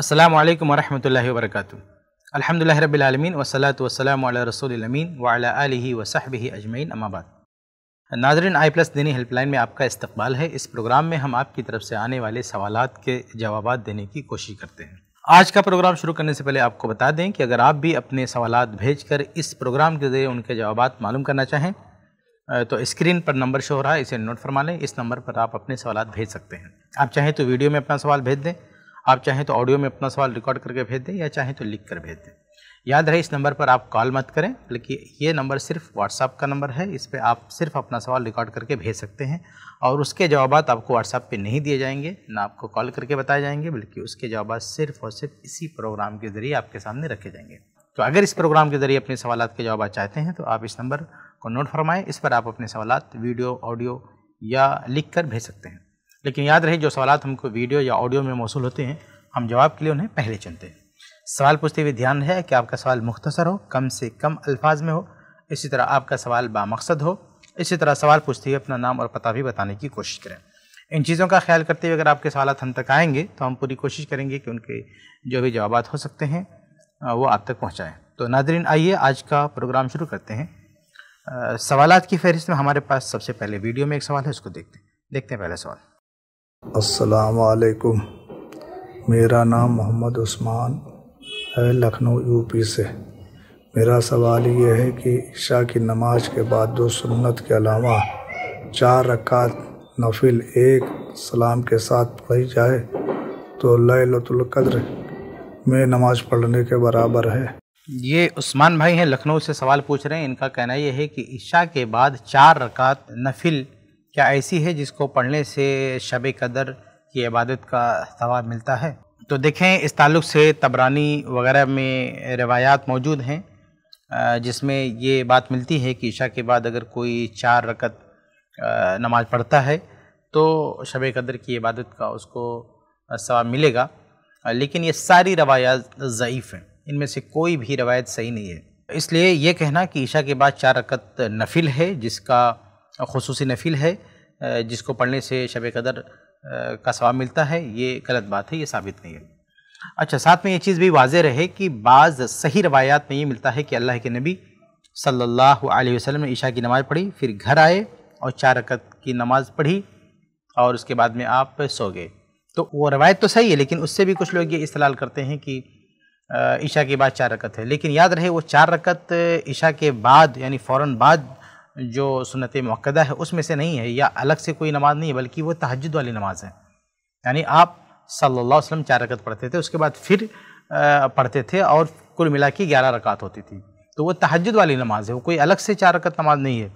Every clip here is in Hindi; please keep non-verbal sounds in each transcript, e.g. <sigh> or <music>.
अल्लाम वरहमल वर्क अलहमदिल्ला रबालमीन वसलात वसलाम रसूलमीन वाला वसाहब अजमैन अमाबाद नाजरन आई प्लस दीनी हेल्पलाइन में आपका इस्तबाल है इस प्रोग्राम में हम आपकी तरफ से आने वाले सवाल के जवाब देने की कोशिश करते हैं आज का प्रोग्राम शुरू करने से पहले आपको बता दें कि अगर आप भी अपने सवाल कर इस प्रोग्राम के ज़रिए उनके जवाब मालूम करना चाहें तो स्क्रीन पर नंबर शो हो रहा है इसे नोट फरमा लें इस नंबर पर आप अपने सवाल भेज सकते हैं आप चाहें तो वीडियो में अपना सवाल भेज दें आप चाहें तो ऑडियो में अपना सवाल रिकॉर्ड करके भेज दें या चाहें तो लिख कर भेज दें याद रहे इस नंबर पर आप कॉल मत करें बल्कि ये नंबर सिर्फ व्हाट्सअप का नंबर है इस पर आप सिर्फ अपना सवाल रिकॉर्ड करके भेज सकते हैं और उसके जवाब आपको व्हाट्सअप पे नहीं दिए जाएंगे ना आपको कॉल करके बताए जाएंगे बल्कि उसके जवाब सिर्फ और सिर्फ इसी प्रोग्राम के ज़रिए आपके सामने रखे जाएंगे तो अगर इस प्रोग्राम के ज़रिए अपने सवाल के जवाब चाहते हैं तो आप इस नंबर को नोट फरमाएँ इस पर आप अपने सवाल वीडियो ऑडियो या लिख कर भेज सकते हैं लेकिन याद रहे जो सवाल हमको वीडियो या ऑडियो में मौसू होते हैं हम जवाब के लिए उन्हें पहले चुनते हैं सवाल पूछते हुए ध्यान रहे कि आपका सवाल मुख्तसर हो कम से कम अल्फाज में हो इसी तरह आपका सवाल बामकसद हो इसी तरह सवाल पूछते हुए अपना नाम और पता भी बताने की कोशिश करें इन चीज़ों का ख्याल करते हुए अगर आपके सवाल हम तक आएंगे तो हम पूरी कोशिश करेंगे कि उनके जो भी जवाब हो सकते हैं वो आप तक पहुँचाएँ तो नादरीन आइए आज का प्रोग्राम शुरू करते हैं सवालत की फहरिस्त में हमारे पास सबसे पहले वीडियो में एक सवाल है उसको देखते हैं देखते हैं पहला सवाल असलकुम मेरा नाम मोहम्मद उस्मान है लखनऊ यूपी से मेरा सवाल ये है कि ईशा की नमाज के बाद दो सुन्नत के अलावा चार रकात नफिल एक सलाम के साथ पढ़ी जाए तो लतुल्क़द्र में नमाज पढ़ने के बराबर है ये उस्मान भाई हैं लखनऊ से सवाल पूछ रहे हैं इनका कहना यह है कि ईशा के बाद चार रकात नफिल क्या ऐसी है जिसको पढ़ने से शब कदर की इबादत का सवाब मिलता है तो देखें इस ताल्लुक़ से तबरानी वगैरह में रवायात मौजूद हैं जिसमें ये बात मिलती है कि ईशा के बाद अगर कोई चार रकत नमाज पढ़ता है तो शब कदर की इबादत का उसको सवाब मिलेगा लेकिन ये सारी रवायात ज़यीफ़ हैं इनमें से कोई भी रवायत सही नहीं है इसलिए ये कहना कि ईशा के बाद चार रकत नफिल है जिसका खसूस नफिल है जिसको पढ़ने से शब कदर का सवाब मिलता है ये गलत बात है ये साबित नहीं है अच्छा साथ में ये चीज़ भी वाज रहे कि बाज़ सही रवायात में ये मिलता है कि अल्लाह के नबी सल्लल्लाहु अलैहि वसल्लम ने ईशा की नमाज़ पढ़ी फिर घर आए और चार रकत की नमाज़ पढ़ी और उसके बाद में आप सो गए तो वो रवायत तो सही है लेकिन उससे भी कुछ लोग ये इस्तलाल करते हैं कि ईशा के बाद चार रकत है लेकिन याद रहे वो चार रकत ईशा के बाद यानी फ़ौर बाद जो सुनत मक्दा है उसमें से नहीं है या अलग से कोई नमाज़ नहीं है बल्कि वो तहजद वाली नमाज़ है यानी आप सल्ला अलैहि चार रकत पढ़ते थे उसके बाद फिर पढ़ते थे और कुल मिला के ग्यारह रकात होती थी तो वो तहजद वाली नमाज़ है वो कोई अलग से चार रकत नमाज नहीं है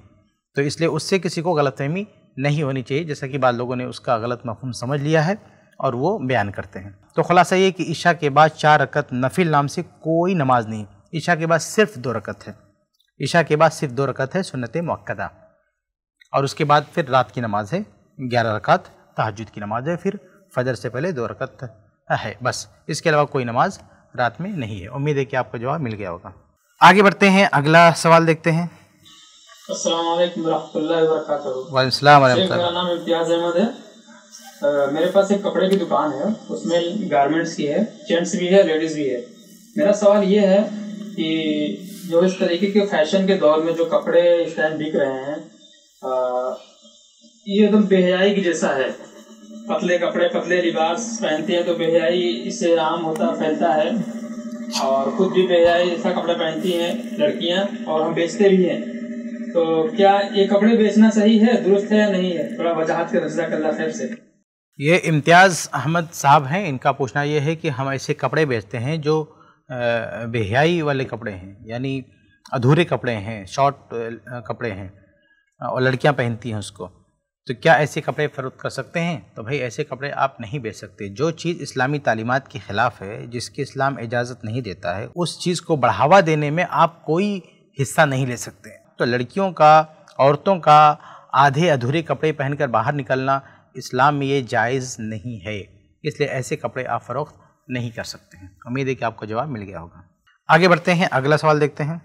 तो इसलिए उससे किसी को गलत फहमी नहीं होनी चाहिए जैसा कि बाद लोगों ने उसका गलत मफहम समझ लिया है और वो बयान करते हैं तो खुलासा ये कि ईशा के बाद चार रकत नफिल नाम से कोई नमाज नहीं ईशा के बाद सिर्फ दो रकत है ईशा के बाद सिर्फ दो रकत है सुनत मक्दा और उसके बाद फिर रात की नमाज है ग्यारह रकत तहजद की नमाज है फिर फजर से पहले दो रकत है बस इसके अलावा कोई नमाज रात में नहीं है उम्मीद है कि आपको जवाब मिल गया होगा आगे बढ़ते हैं अगला सवाल देखते हैं मेरा नाम इम्तियाज अहमद है मेरे पास एक कपड़े की दुकान है उसमें गारमेंट्स की है जेंट्स भी है लेडीज भी है मेरा सवाल ये है कि जो इस तरीके के फैशन के दौर में जो कपड़े इस टाइम बिक रहे हैं आ, ये एकदम बेहयाई की जैसा है पतले कपड़े पतले लिबास पहनते हैं तो बेहयाई इससे आम होता फैलता है और खुद भी बेहयाई जैसा कपड़े पहनती हैं लड़कियां और हम बेचते भी हैं तो क्या ये कपड़े बेचना सही है दुरुस्त है या नहीं है थोड़ा वजाहत कर रजाकल्ला खैर से ये इम्तियाज़ अहमद साहब हैं इनका पूछना ये है कि हम ऐसे कपड़े बेचते हैं जो बेहयाई वाले कपड़े हैं यानी अधूरे कपड़े हैं शॉर्ट कपड़े हैं और लड़कियां पहनती हैं उसको तो क्या ऐसे कपड़े फ़रोख्त कर सकते हैं तो भाई ऐसे कपड़े आप नहीं बेच सकते जो चीज़ इस्लामी तालीमत के ख़िलाफ़ है जिसकी इस्लाम इजाज़त नहीं देता है उस चीज़ को बढ़ावा देने में आप कोई हिस्सा नहीं ले सकते तो लड़कियों का औरतों का आधे अधूरे कपड़े पहनकर बाहर निकलना इस्लाम में ये जायज़ नहीं है इसलिए ऐसे कपड़े आप फ़रोख्त नहीं कर सकते हैं उम्मीद है कि आपको जवाब मिल गया होगा आगे बढ़ते हैं अगला सवाल देखते हैं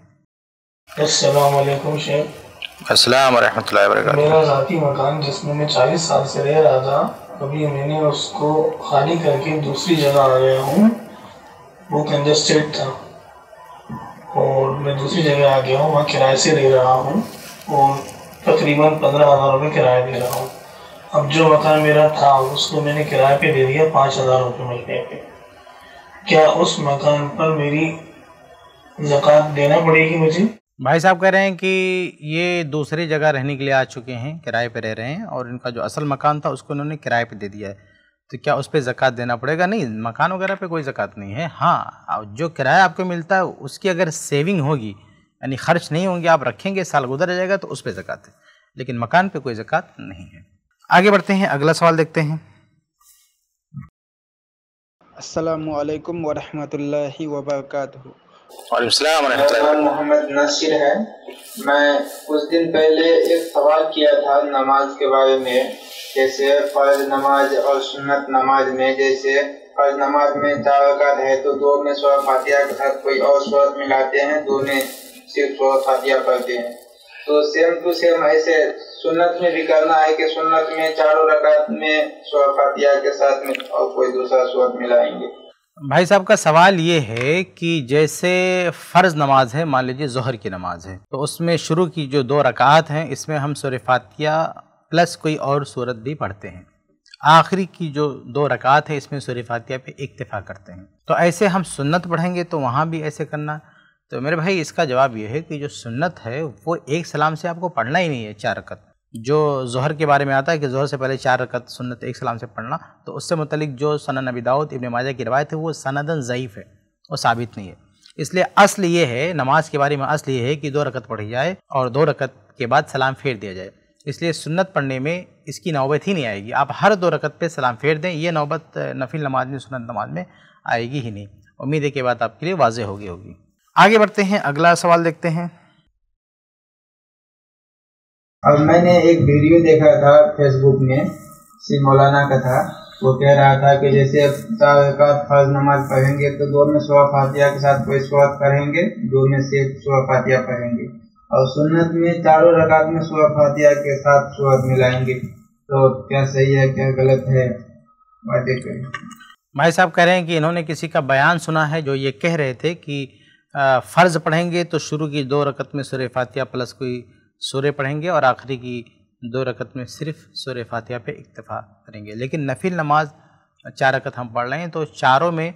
मेरा ज़ाती मकान जिसमें मैं चालीस साल से रह रहा था अभी मैंने उसको खाली करके दूसरी जगह आ गया हूँ वो कंजस्टेड था और मैं दूसरी जगह आ गया हूँ वहाँ किराए से ले रहा हूँ और तकरीबन पंद्रह हज़ार रुपये किराया दे रहा हूँ अब जो मकान मेरा था उसको मैंने किराए पे दे दिया पाँच हज़ार रुपये महीने पे क्या उस मकान पर मेरी जक़त देना पड़ेगी मुझे भाई साहब कह रहे हैं कि ये दूसरी जगह रहने के लिए आ चुके हैं किराए पर रह रहे हैं और इनका जो असल मकान था उसको इन्होंने किराए पर दे दिया है तो क्या उस पर ज़क़़त देना पड़ेगा नहीं मकान वगैरह पे कोई ज़क़़त नहीं है हाँ जो किराया आपको मिलता है उसकी अगर सेविंग होगी यानी खर्च नहीं होंगे आप रखेंगे साल गुजर जाएगा तो उस पर ज़क़़त है लेकिन मकान पर कोई ज़क़़त नहीं है आगे बढ़ते हैं अगला सवाल देखते हैं असलकम वरहमतुल्लाहि वबरकatuh मोहम्मद नसीर है मैं कुछ दिन पहले एक सवाल किया था नमाज के बारे में जैसे फ़र्ज नमाज और सुन्नत नमाज में जैसे फ़र्ज नमाज में चार है तो दो में स्वर फातिया के साथ कोई और सूरत मिलाते हैं दो में सिर्फ स्वर फातिया पढ़ते हैं तो सेम टू सेम ऐसे सुन्नत में भी करना है कि सुन्नत में चारों रकात में फातिया के साथ में और कोई दूसरा सुअत मिलाएंगे भाई साहब का सवाल ये है कि जैसे फ़र्ज़ नमाज है मान लीजिए जहर की नमाज है तो उसमें शुरू की जो दो रकात हैं इसमें हम सुर फातिया प्लस कोई और सूरत भी पढ़ते हैं आखिरी की जो दो रकात है इसमें सुर फातिया पे इक्तफा करते हैं तो ऐसे हम सुन्नत पढ़ेंगे तो वहाँ भी ऐसे करना तो मेरे भाई इसका जवाब यह है कि जो सुन्नत है वो एक सलाम से आपको पढ़ना ही नहीं है चार रकत जो जहर के बारे में आता है कि जहर से पहले चार रकत सुन्नत एक सलाम से पढ़ना तो उससे मुतलिक जो सन नबी दाऊद इबन माजा की रवायत है वो सनदन ज़यीफ़ है वो साबित नहीं है इसलिए असल ये है नमाज के बारे में असल ये है कि दो रकत पढ़ी जाए और दो रकत के बाद सलाम फेर दिया जाए इसलिए सुन्नत पढ़ने में इसकी नौबत ही नहीं आएगी आप हर दो रकत पर सलाम फेर दें ये नौबत नफिल नमाज में सुन्नत नमाज में आएगी ही नहीं उम्मीद है कि बात आपके लिए वाजह होगी होगी आगे बढ़ते हैं अगला सवाल देखते हैं अब मैंने एक वीडियो देखा था फेसबुक में श्री मौलाना का था वो कह रहा था कि जैसे फर्ज नमाज पढ़ेंगे तो दो में सुबह फातिया के साथ कोई स्वाद करेंगे दो में से सुबह फातिया पढ़ेंगे और सुन्नत में चारों रकात में सुबह फातिया के साथ सुबह मिलाएंगे तो क्या सही है क्या गलत है बातें करें भाई साहब कह रहे हैं कि इन्होंने किसी का बयान सुना है जो ये कह रहे थे कि फ़र्ज़ पढ़ेंगे तो शुरू की दो रकत में सुर फातिया प्लस कोई सूर्य पढ़ेंगे और आखिरी की दो रकत में सिर्फ शुर फातिया पे इक्तफा करेंगे लेकिन नफिल नमाज चार रकत हम पढ़ रहे हैं तो चारों में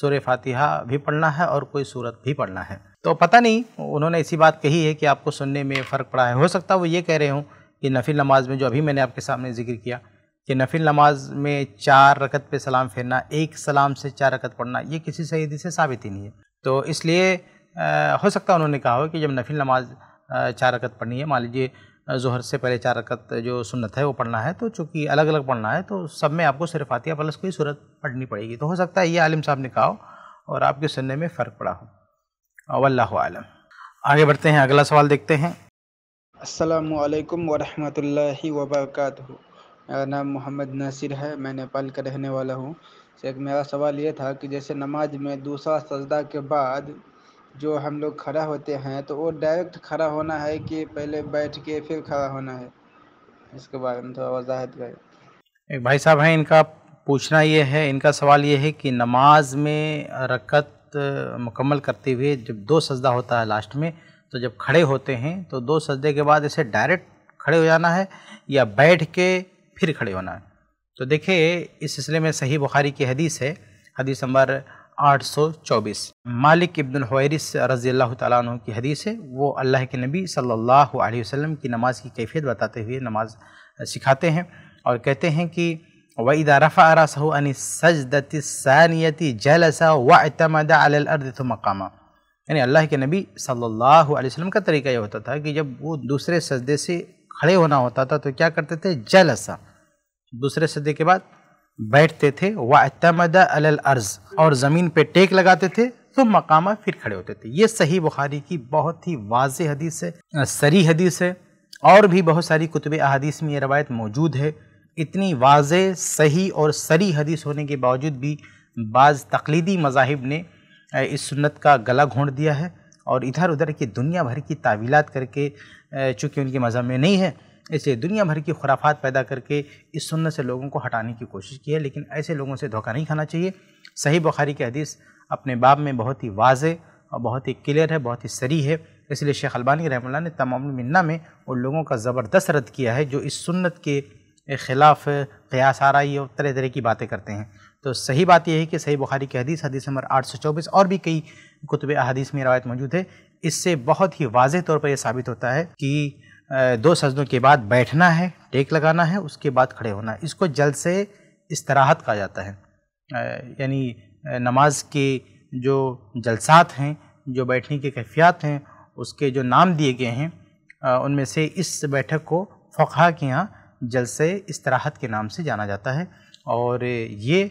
शुर फातिहा भी पढ़ना है और कोई सूरत भी पढ़ना है तो पता नहीं उन्होंने इसी बात कही है कि आपको सुनने में फ़र्क पड़ा है हो सकता है वो ये कह रहे हों कि नफिल नमाज में जो अभी मैंने आपके सामने जिक्र किया कि नफिल नमाज में चार रकत पे सलाम फेरना एक सलाम से चार रकत पढ़ना ये किसी सही से साबित ही नहीं है तो इसलिए हो सकता है उन्होंने कहा हो कि जब नफिल नमाज चार रकत पढ़नी है मान लीजिए जहर से पहले चार रकत जो सुन्नत है वो पढ़ना है तो चूँकि अलग अलग पढ़ना है तो सब में आपको सिर्फ है प्लस कोई सूरत पढ़नी पड़ेगी तो हो सकता है ये आलिम साहब ने कहा हो और आपके सुनने में फ़र्क पड़ा हो अल्लाह आलम आगे बढ़ते हैं अगला सवाल देखते हैं असलकम वरहमल वर्क मेरा नाम मोहम्मद नासिर है मैं नेपाल का रहने वाला हूँ एक मेरा सवाल ये था कि जैसे नमाज में दूसरा सजदा के बाद जो हम लोग खड़ा होते हैं तो वो डायरेक्ट खड़ा होना है कि पहले बैठ के फिर खड़ा होना है इसके बारे में थोड़ा वजाहत करें एक भाई साहब हैं इनका पूछना ये है इनका सवाल ये है कि नमाज में रकत मुकम्मल करते हुए जब दो सजदा होता है लास्ट में तो जब खड़े होते हैं तो दो सजदे के बाद इसे डायरेक्ट खड़े हो जाना है या बैठ के फिर खड़े होना है तो देखिए इस सिलसिले में सही बुखारी की हदीस है हदीस नंबर 824 मालिक इब्न हवैरिस रज़ी अल्लाह तु की हदीस है वो अल्लाह के नबी सल्लल्लाहु अलैहि वसल्लम की नमाज की कैफियत बताते हुए नमाज सिखाते हैं और कहते हैं कि वईदा रफ़ा रसहु अन सजदति सानियति जलसा व अतमद अलर्द मकामा यानी अल्लाह के नबी सल्लल्लाहु अलैहि वसल्लम का तरीका ये होता था कि जब वो दूसरे सजदे से खड़े होना होता था तो क्या करते थे जलसा दूसरे सदी के बाद बैठते थे व अल अर्ज और ज़मीन पे टेक लगाते थे तो मकामा फिर खड़े होते थे ये सही बुखारी की बहुत ही वाज हदीस है सरी हदीस है और भी बहुत सारी कुतब अदीस में ये रवायत मौजूद है इतनी वाज सही और सरी हदीस होने के बावजूद भी बाज़ तकलीदी मजाहिब ने इस सुन्नत का गला घोंट दिया है और इधर उधर की दुनिया भर की तावीलात करके चूँकि उनके मज़हब में नहीं है ऐसे दुनिया भर की खुराफात पैदा करके इस सुन्नत से लोगों को हटाने की कोशिश की है लेकिन ऐसे लोगों से धोखा नहीं खाना चाहिए सही बुखारी की हदीस अपने बाब में बहुत ही वाज और बहुत ही क्लियर है बहुत ही सरी है इसलिए शेख अलबानी रहमल्ला ने तमाम मन्ना में उन लोगों का ज़बरदस्त रद्द किया है जो इस सुन्नत के ख़िलाफ़ क़यास आरई और तरह तरह की बातें करते हैं तो सही बात यह है कि सही बुखारी की हदीस हदीस नंबर 824 और भी कई कुतब अहदीस में रवायत मौजूद है इससे बहुत ही वाज तौर पर यह साबित होता है कि दो सजदों के बाद बैठना है टेक लगाना है उसके बाद खड़े होना है इसको जल से इस्तराहत कहा जाता है यानी नमाज के जो जलसात हैं जो बैठने के कैफियत हैं उसके जो नाम दिए गए हैं उनमें से इस बैठक को फ़ा के यहाँ जलसे इस्तराहत के नाम से जाना जाता है और ये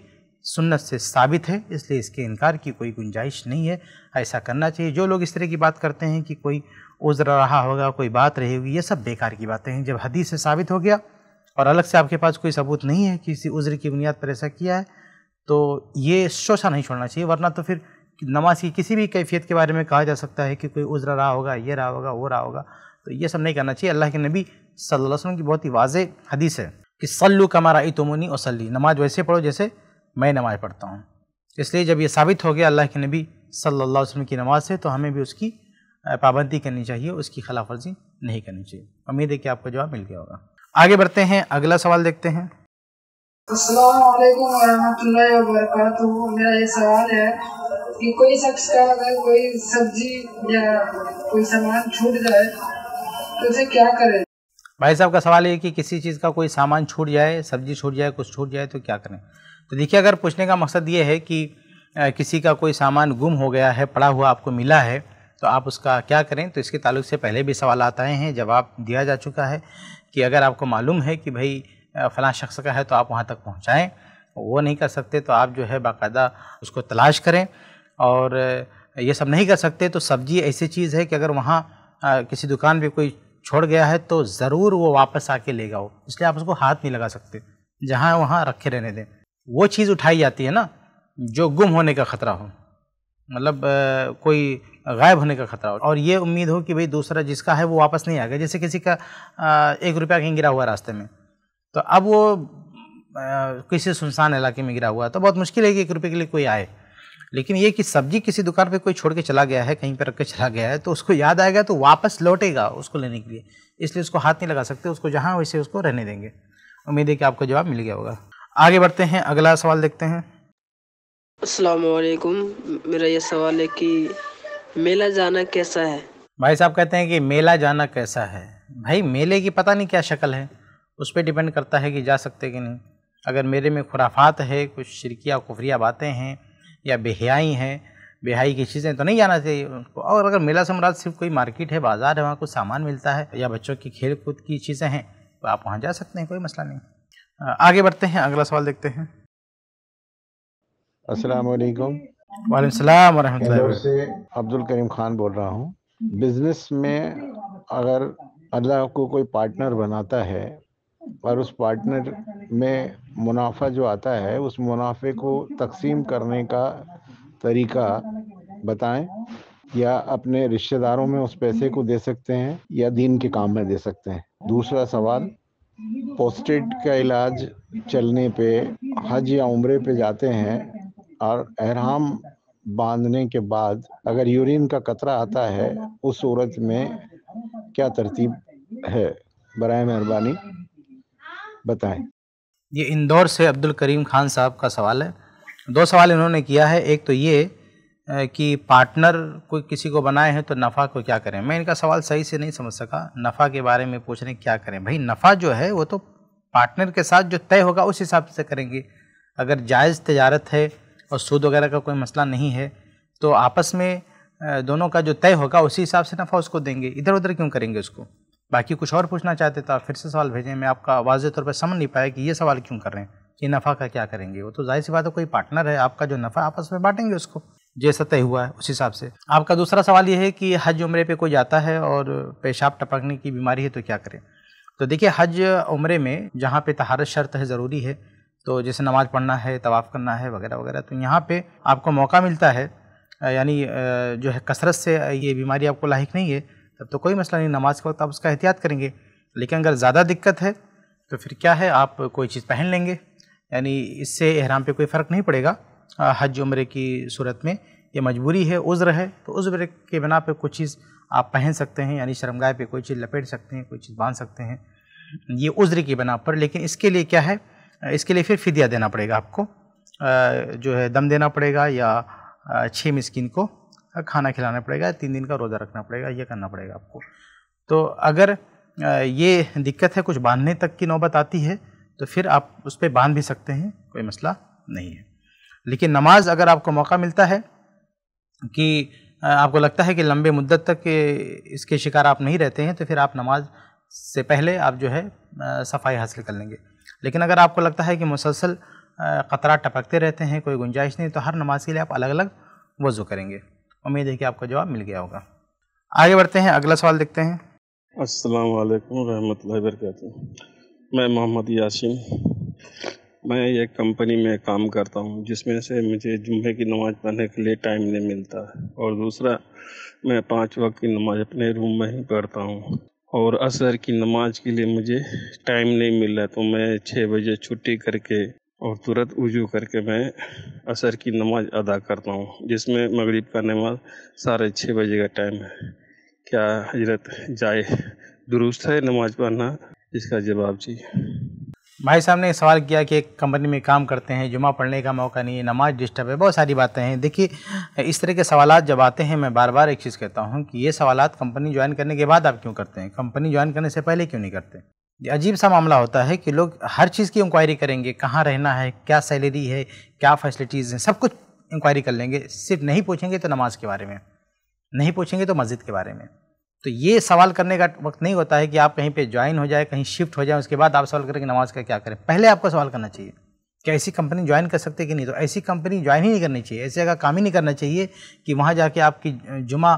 सुन्नत से साबित है इसलिए इसके इनकार की कोई गुंजाइश नहीं है ऐसा करना चाहिए जो लोग इस तरह की बात करते हैं कि कोई उजरा रहा होगा कोई बात रही होगी ये सब बेकार की बातें हैं जब हदीस से साबित हो गया और अलग से आपके पास कोई सबूत नहीं है किसी उज्र की बुनियाद पर ऐसा किया है तो ये शोशा नहीं छोड़ना चाहिए वरना तो फिर नमाज की किसी भी कैफियत के बारे में कहा जा सकता है कि कोई उजरा रहा होगा ये रहा होगा वो रहा होगा तो ये सब नहीं करना चाहिए अल्लाह के नबी सल्लल्लाहु अलैहि वसल्लम की बहुत ही वाज हदीस है कि सल्लू कमा रई तुमनी और सल्ली नमाज वैसे पढ़ो जैसे मैं नमाज पढ़ता हूँ इसलिए जब ये साबित हो गया अल्लाह के नबी सल्लल्लाहु अलैहि वसल्लम की नमाज से तो हमें भी उसकी पाबंदी करनी चाहिए उसकी खिलाफ वर्जी नहीं करनी चाहिए उम्मीद है कि आपको जवाब मिल गया होगा आगे बढ़ते हैं अगला सवाल देखते हैं कि कोई शख्स का अगर कोई सब्जी या कोई सामान छूट जाए तो उसे क्या करें भाई साहब का सवाल ये कि किसी चीज़ का कोई सामान छूट जाए सब्जी छूट जाए कुछ छूट जाए तो क्या करें तो देखिए अगर पूछने का मकसद ये है कि किसी का कोई सामान गुम हो गया है पड़ा हुआ आपको मिला है तो आप उसका क्या करें तो इसके ताल्लुक से पहले भी सवाल आता हैं जवाब दिया जा चुका है कि अगर आपको मालूम है कि भाई फ़लाँ शख्स का है तो आप वहाँ तक पहुँचाएँ वो नहीं कर सकते तो आप जो है बाकायदा उसको तलाश करें और ये सब नहीं कर सकते तो सब्ज़ी ऐसी चीज़ है कि अगर वहाँ किसी दुकान पे कोई छोड़ गया है तो ज़रूर वो वापस आके लेगा जाओ इसलिए आप उसको हाथ नहीं लगा सकते जहाँ वहाँ रखे रहने दें वो चीज़ उठाई जाती है ना जो गुम होने का ख़तरा हो मतलब कोई गायब होने का खतरा हो और ये उम्मीद हो कि भाई दूसरा जिसका है वो वापस नहीं आएगा जैसे किसी का एक रुपया कहीं गिरा हुआ रास्ते में तो अब वो किसी सुनसान इलाके में गिरा हुआ है तो बहुत मुश्किल है कि एक रुपये के लिए कोई आए लेकिन ये कि सब्जी किसी दुकान पे कोई छोड़ के चला गया है कहीं पर रख के चला गया है तो उसको याद आएगा तो वापस लौटेगा उसको लेने के लिए इसलिए उसको हाथ नहीं लगा सकते उसको जहाँ वैसे उसको रहने देंगे उम्मीद है कि आपको जवाब मिल गया होगा आगे बढ़ते हैं अगला सवाल देखते हैं असलकुम मेरा ये सवाल है कि मेला जाना कैसा है भाई साहब कहते हैं कि मेला जाना कैसा है भाई मेले की पता नहीं क्या शक्ल है उस पर डिपेंड करता है कि जा सकते कि नहीं अगर मेले में खुराफात है कुछ शिरकिया कुफरिया बातें हैं या बेहयाई हैं बेहाई की चीज़ें तो नहीं जाना चाहिए उनको और अगर मेला से मुराद सिर्फ कोई मार्केट है बाजार है वहाँ कुछ सामान मिलता है या बच्चों की खेल कूद की चीज़ें हैं तो आप वहाँ जा सकते हैं कोई मसला नहीं आगे बढ़ते हैं अगला सवाल देखते हैं असलकुम से अब्दुल करीम खान बोल रहा हूँ बिजनेस में अगर अल्लाह को कोई पार्टनर बनाता है और उस पार्टनर में मुनाफा जो आता है उस मुनाफे को तकसीम करने का तरीका बताएं या अपने रिश्तेदारों में उस पैसे को दे सकते हैं या दीन के काम में दे सकते हैं दूसरा सवाल पोस्टेट का इलाज चलने पे हज या उम्रे पे जाते हैं और एहराम बांधने के बाद अगर यूरिन का कतरा आता है उस सूरत में क्या तरतीब है बर मेहरबानी बताएं ये इंदौर से अब्दुल करीम खान साहब का सवाल है दो सवाल इन्होंने किया है एक तो ये कि पार्टनर कोई किसी को बनाए हैं तो नफ़ा को क्या करें मैं इनका सवाल सही से नहीं समझ सका नफ़ा के बारे में पूछने क्या करें भाई नफ़ा जो है वो तो पार्टनर के साथ जो तय होगा उस हिसाब से करेंगे अगर जायज़ तजारत है और सूद वगैरह का कोई मसला नहीं है तो आपस में दोनों का जो तय होगा उसी हिसाब से नफ़ा उसको देंगे इधर उधर क्यों करेंगे उसको बाकी कुछ और पूछना चाहते तो आप फिर से सवाल भेजें मैं आपका वाज तौर पर समझ नहीं पाया कि ये सवाल क्यों कर रहे हैं कि नफ़ा का क्या करेंगे वो तो जाहिर सी बात है कोई पार्टनर है आपका जो नफ़ा आपस में बांटेंगे उसको जैसा तय हुआ है उस हिसाब से आपका दूसरा सवाल ये है कि हज उम्रे पे कोई जाता है और पेशाब टपकने की बीमारी है तो क्या करें तो देखिए हज उम्रे में जहाँ पे तहारत शर्त है ज़रूरी है तो जैसे नमाज पढ़ना है तवाफ़ करना है वगैरह वगैरह तो यहाँ पे आपको मौका मिलता है यानी जो है कसरत से ये बीमारी आपको लाइक नहीं है तब तो कोई मसला नहीं नमाज के वक्त आप उसका एहतियात करेंगे लेकिन अगर ज़्यादा दिक्कत है तो फिर क्या है आप कोई चीज़ पहन लेंगे यानी इससे एहराम पे कोई फ़र्क नहीं पड़ेगा हज उम्र की सूरत में ये मजबूरी है उज़्र है तो उज़्र के बिना पर कुछ चीज़ आप पहन सकते हैं यानी शर्मगाह पे कोई चीज़ लपेट सकते हैं कोई चीज़ बांध सकते हैं ये उज़्र की बना पर लेकिन इसके लिए क्या है इसके लिए फिर फिदिया देना पड़ेगा आपको जो है दम देना पड़ेगा या छः मिसकिन को खाना खिलाना पड़ेगा तीन दिन का रोज़ा रखना पड़ेगा ये करना पड़ेगा आपको तो अगर ये दिक्कत है कुछ बांधने तक की नौबत आती है तो फिर आप उस पर बांध भी सकते हैं कोई मसला नहीं है लेकिन नमाज अगर आपको मौका मिलता है कि आपको लगता है कि लंबे मुद्दत तक इसके शिकार आप नहीं रहते हैं तो फिर आप नमाज से पहले आप जो है सफाई हासिल कर लेंगे लेकिन अगर आपको लगता है कि मुसलसल क़तरा टपकते रहते हैं कोई गुंजाइश नहीं तो हर नमाज के लिए आप अलग अलग वज़ू करेंगे उम्मीद है कि आपका जवाब मिल गया होगा आगे बढ़ते हैं अगला सवाल देखते हैं असलकम वरम वर्क मैं मोहम्मद यासिन मैं एक कंपनी में काम करता हूँ जिसमें से मुझे जुम्मे की नमाज़ पढ़ने के लिए टाइम नहीं मिलता और दूसरा मैं पांच वक्त की नमाज़ अपने रूम में ही पढ़ता हूँ और असर की नमाज के लिए मुझे टाइम नहीं मिल रहा तो मैं छः बजे छुट्टी करके और तुरंत वजू करके मैं असर की नमाज अदा करता हूँ जिसमें मगरिब का नमाज साढ़े छः बजे का टाइम है क्या हजरत जाए दुरुस्त है नमाज पढ़ना इसका जवाब चाहिए भाई साहब ने सवाल किया कि एक कंपनी में काम करते हैं जुमा पढ़ने का मौका नहीं है नमाज डिस्टर्ब है बहुत सारी बातें हैं देखिए इस तरह के सवाल जब आते हैं मैं बार बार एक चीज़ कहता हूँ कि ये सवाल कंपनी ज्वाइन करने के बाद आप क्यों करते हैं कंपनी ज्वाइन करने से पहले क्यों नहीं करते अजीब सा मामला होता है कि लोग हर चीज़ की इंक्वायरी करेंगे कहाँ रहना है क्या सैलरी है क्या फैसिलिटीज़ हैं सब कुछ इंक्वायरी कर लेंगे सिर्फ नहीं पूछेंगे तो नमाज के बारे में नहीं पूछेंगे तो मस्जिद के बारे में तो ये सवाल करने का वक्त नहीं होता है कि आप कहीं पे ज्वाइन हो जाए कहीं शिफ्ट हो जाए उसके बाद आप सवाल करें कि नमाज का क्या करें पहले आपको सवाल करना चाहिए कि ऐसी कंपनी ज्वाइन कर सकते कि नहीं तो ऐसी कंपनी ज्वाइन ही नहीं करनी चाहिए ऐसी जगह काम ही नहीं करना चाहिए कि वहाँ जाके आपकी जुमा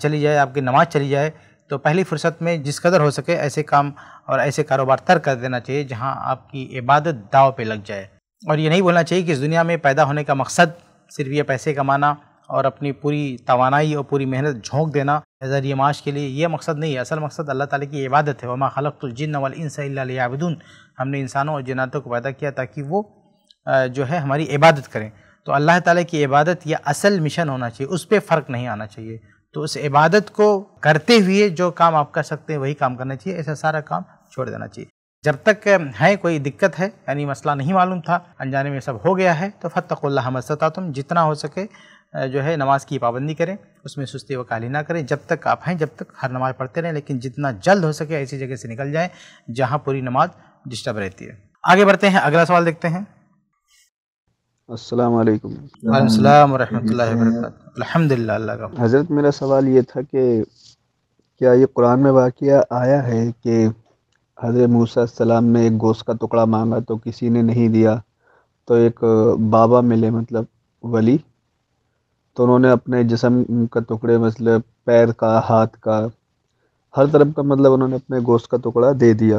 चली जाए आपकी नमाज चली जाए तो पहली फुर्सत में जिस कदर हो सके ऐसे काम और ऐसे कारोबार तर्क कर देना चाहिए जहाँ आपकी इबादत दाव पर लग जाए और ये नहीं बोलना चाहिए कि इस दुनिया में पैदा होने का मकसद सिर्फ ये पैसे कमाना और अपनी पूरी तोानाई और पूरी मेहनत झोंक देना नजरिए माश के लिए यह मकसद नहीं है असल मकसद अल्लाह ताली की इबादत है वमा खलक जिन वल हमने इंसानों और जिनातों को पैदा किया ताकि वो जो है हमारी इबादत करें तो अल्लाह ताली की इबादत यह असल मिशन होना चाहिए उस पर फ़र्क नहीं आना चाहिए तो उस इबादत को करते हुए जो काम आप कर सकते हैं वही काम करना चाहिए ऐसा सारा काम छोड़ देना चाहिए जब तक है कोई दिक्कत है यानी मसला नहीं मालूम था अनजाने में सब हो गया है तो फ़तकुल्ला मसता तुम जितना हो सके जो है नमाज़ की पाबंदी करें उसमें सुस्ती व काली ना करें जब तक आप हैं जब तक हर नमाज़ पढ़ते रहें लेकिन जितना जल्द हो सके ऐसी जगह से निकल जाएं जहां पूरी नमाज डिस्टर्ब रहती है आगे बढ़ते हैं अगला सवाल देखते हैं अस्सलाम वालेकुम हज़रत मेरा सवाल ये था कि क्या ये कुरान में वाक़ आया है कि हज़रत मूसा सलाम ने एक गोश्त का टुकड़ा मांगा तो किसी ने नहीं दिया तो एक बाबा मिले मतलब वली तो उन्होंने अपने जिसम का टुकड़े मतलब पैर का हाथ का हर तरफ का मतलब उन्होंने अपने गोश्त का टुकड़ा दे दिया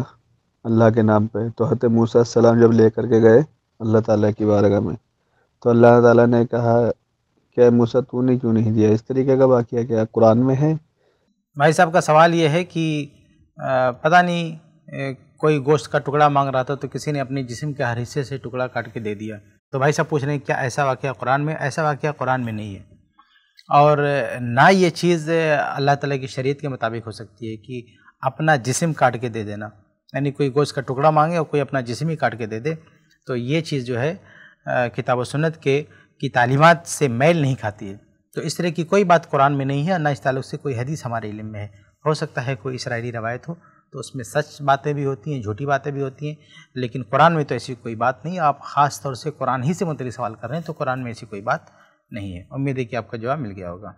अल्लाह के नाम पे तो हत मूसा सलाम जब ले करके गए अल्लाह ताला की बारगह में तो अल्लाह ताला ने कहा क्या मूसा तूने क्यों नहीं दिया इस तरीके का वाक़ क्या कुरान में है भाई साहब का सवाल ये है कि आ, पता नहीं कोई गोश्त का टुकड़ा मांग रहा था तो किसी ने अपने जिसम के हर हिस्से से टुकड़ा काट के दे दिया तो भाई साहब पूछ रहे हैं क्या ऐसा वाक़ कुरान में ऐसा वाक़ कुरान में नहीं है और ना ये चीज़ अल्लाह ताला की शरीयत के मुताबिक हो सकती है कि अपना जिसम काट के दे देना यानी कोई गोश्त का टुकड़ा मांगे और कोई अपना जिसम ही काट के दे दे तो ये चीज़ जो है किताब सुन्नत के की तालीमत से मैल नहीं खाती है तो इस तरह की कोई बात कुरान में नहीं है ना इस ताल्लुक से कोई हदीस हमारे इलम में है हो सकता है कोई इसराइली रवायत हो तो उसमें सच बातें भी होती हैं झूठी बातें भी होती हैं लेकिन कुरान में तो ऐसी कोई बात नहीं आप ख़ास तौर से कुरान ही से मतलब सवाल कर रहे हैं तो कुरान में ऐसी कोई बात नहीं है उम्मीद है कि आपका जवाब मिल गया होगा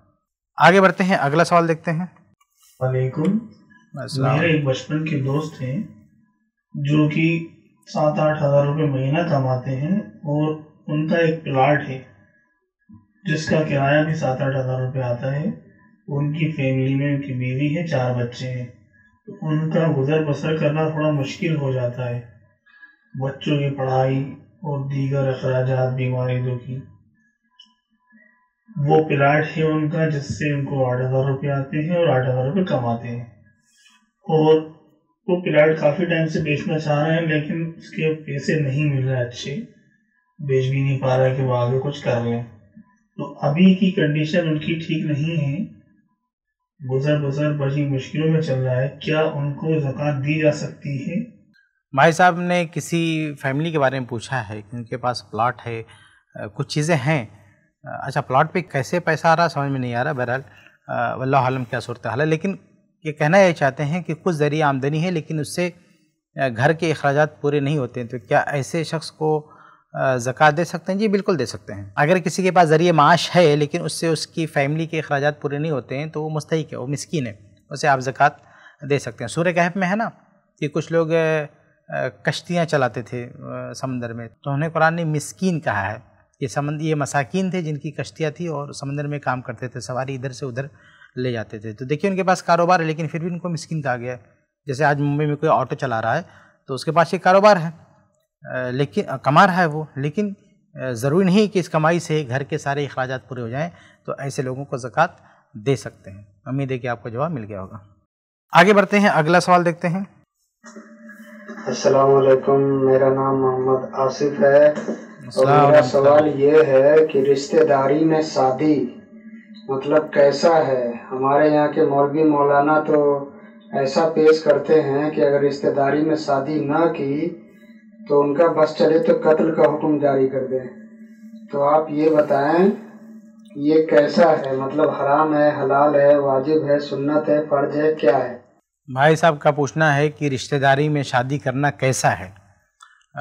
आगे बढ़ते हैं अगला सवाल देखते हैं मेरे एक बचपन के दोस्त हैं जो कि सात आठ हजार रुपये महीना कमाते हैं और उनका एक प्लाट है जिसका किराया भी सात आठ हजार रुपये आता है उनकी फैमिली में उनकी बीवी है चार बच्चे हैं उनका गुजर बसर करना थोड़ा मुश्किल हो जाता है बच्चों की पढ़ाई और दीगर अखराज बीमारी दुखी वो प्लाट है उनका जिससे उनको आठ हज़ार रुपये आते हैं और आठ हज़ार रुपये कमाते हैं और वो प्लाट काफ़ी टाइम से बेचना चाह रहे हैं लेकिन उसके पैसे नहीं मिल रहे अच्छे बेच भी नहीं पा रहा कि वो आगे कुछ कर रहे हैं तो अभी की कंडीशन उनकी ठीक नहीं है गुजर गुजर बड़ी मुश्किलों में चल रहा है क्या उनको जक़ात दी जा सकती है भाई साहब ने किसी फैमिली के बारे में पूछा है कि उनके पास प्लाट है कुछ चीज़ें हैं अच्छा प्लाट पे कैसे पैसा आ रहा समझ में नहीं आ रहा बहरहाल वल्ला आलम क्या सूरत हाल है लेकिन ये कहना ये चाहते हैं कि कुछ ज़रिए आमदनी है लेकिन उससे घर के अखराज पूरे नहीं होते तो क्या ऐसे शख्स को ज़क़़त दे सकते हैं जी बिल्कुल दे सकते हैं अगर किसी के पास ज़रिए माश है लेकिन उससे उसकी फ़ैमिली के अखराज पूरे नहीं होते हैं तो वो मुस्तक है वो मस्किन है उसे आप ज़क़़त दे सकते हैं सूर्य कहफ में है ना कि कुछ लोग कश्तियाँ चलाते थे समंदर में तो उन्हें कुरान ने मस्किन कहा है ये समंद ये मसाकिन थे जिनकी कश्तियाँ थी और समंदर में काम करते थे सवारी इधर से उधर ले जाते थे तो देखिए उनके पास कारोबार है लेकिन फिर भी उनको मस्किन कहा गया है जैसे आज मुंबई में कोई ऑटो चला रहा है तो उसके पास ये कारोबार है लेकिन कमा रहा है वो लेकिन ज़रूरी नहीं कि इस कमाई से घर के सारे अखराज पूरे हो जाएँ तो ऐसे लोगों को ज़क़़त दे सकते हैं उम्मीद है कि आपको जवाब मिल गया होगा आगे बढ़ते हैं अगला सवाल देखते हैं असलकुम मेरा नाम मोहम्मद आसिफ है और मेरा सवाल ये है कि रिश्तेदारी में शादी मतलब कैसा है हमारे यहाँ के मौलवी मौलाना तो ऐसा पेश करते हैं कि अगर रिश्तेदारी में शादी ना की तो उनका बस चले तो कत्ल का हुक्म जारी कर दें तो आप ये बताएं ये कैसा है मतलब हराम है हलाल है वाजिब है सुन्नत है फर्ज है क्या है भाई साहब का पूछना है कि रिश्तेदारी में शादी करना कैसा है आ,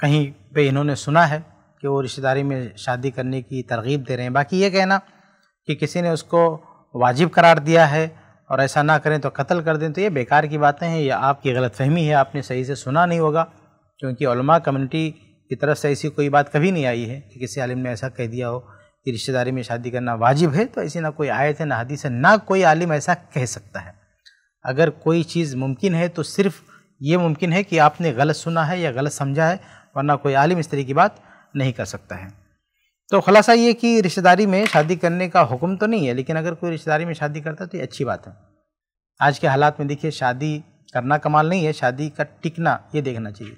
कहीं पे इन्होंने सुना है कि वो रिश्तेदारी में शादी करने की तरगीब दे रहे हैं बाकी ये कहना कि किसी ने उसको वाजिब करार दिया है और ऐसा ना करें तो कत्ल कर दें तो ये बेकार की बातें हैं या आपकी गलतफहमी है आपने सही से सुना नहीं होगा क्योंकि ओलमा कम्युनिटी की तरफ से ऐसी कोई बात कभी नहीं आई है कि किसी आलिम ने ऐसा कह दिया हो कि रिश्तेदारी में शादी करना वाजिब है तो ऐसी ना कोई आयत है ना हदीस है ना कोई आलिम ऐसा कह सकता है अगर कोई चीज़ मुमकिन है तो सिर्फ ये मुमकिन है कि आपने गलत सुना है या गलत समझा है वरना कोई आलिम इस तरह की बात नहीं कर सकता है तो खुलासा ये कि रिश्तेदारी में शादी करने का हुक्म तो नहीं है लेकिन अगर कोई रिश्तेदारी में शादी करता तो ये अच्छी बात है आज के हालात में देखिए शादी करना कमाल नहीं है शादी का टिकना ये देखना चाहिए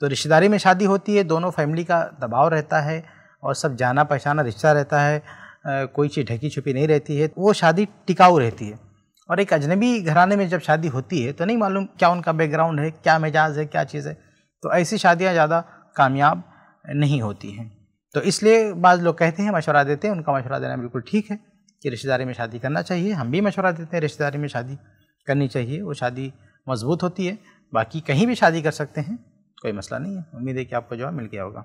तो रिश्तेदारी में शादी होती है दोनों फैमिली का दबाव रहता है और सब जाना पहचाना रिश्ता रहता है कोई चीज़ ढकी छुपी नहीं रहती है वो शादी टिकाऊ रहती है और एक अजनबी घराने में जब शादी होती है तो नहीं मालूम क्या उनका बैकग्राउंड है क्या मिजाज है क्या चीज़ है तो ऐसी शादियाँ ज़्यादा कामयाब नहीं होती हैं तो इसलिए बाज़ लोग कहते हैं मशवरा देते हैं उनका मशवरा देना बिल्कुल ठीक है कि रिश्तेदारी में शादी करना चाहिए हम भी मशवरा देते हैं रिश्तेदारी में शादी करनी चाहिए वो शादी मजबूत होती है बाकी कहीं भी शादी कर सकते हैं कोई मसला नहीं है उम्मीद है कि आपको जवाब मिल गया होगा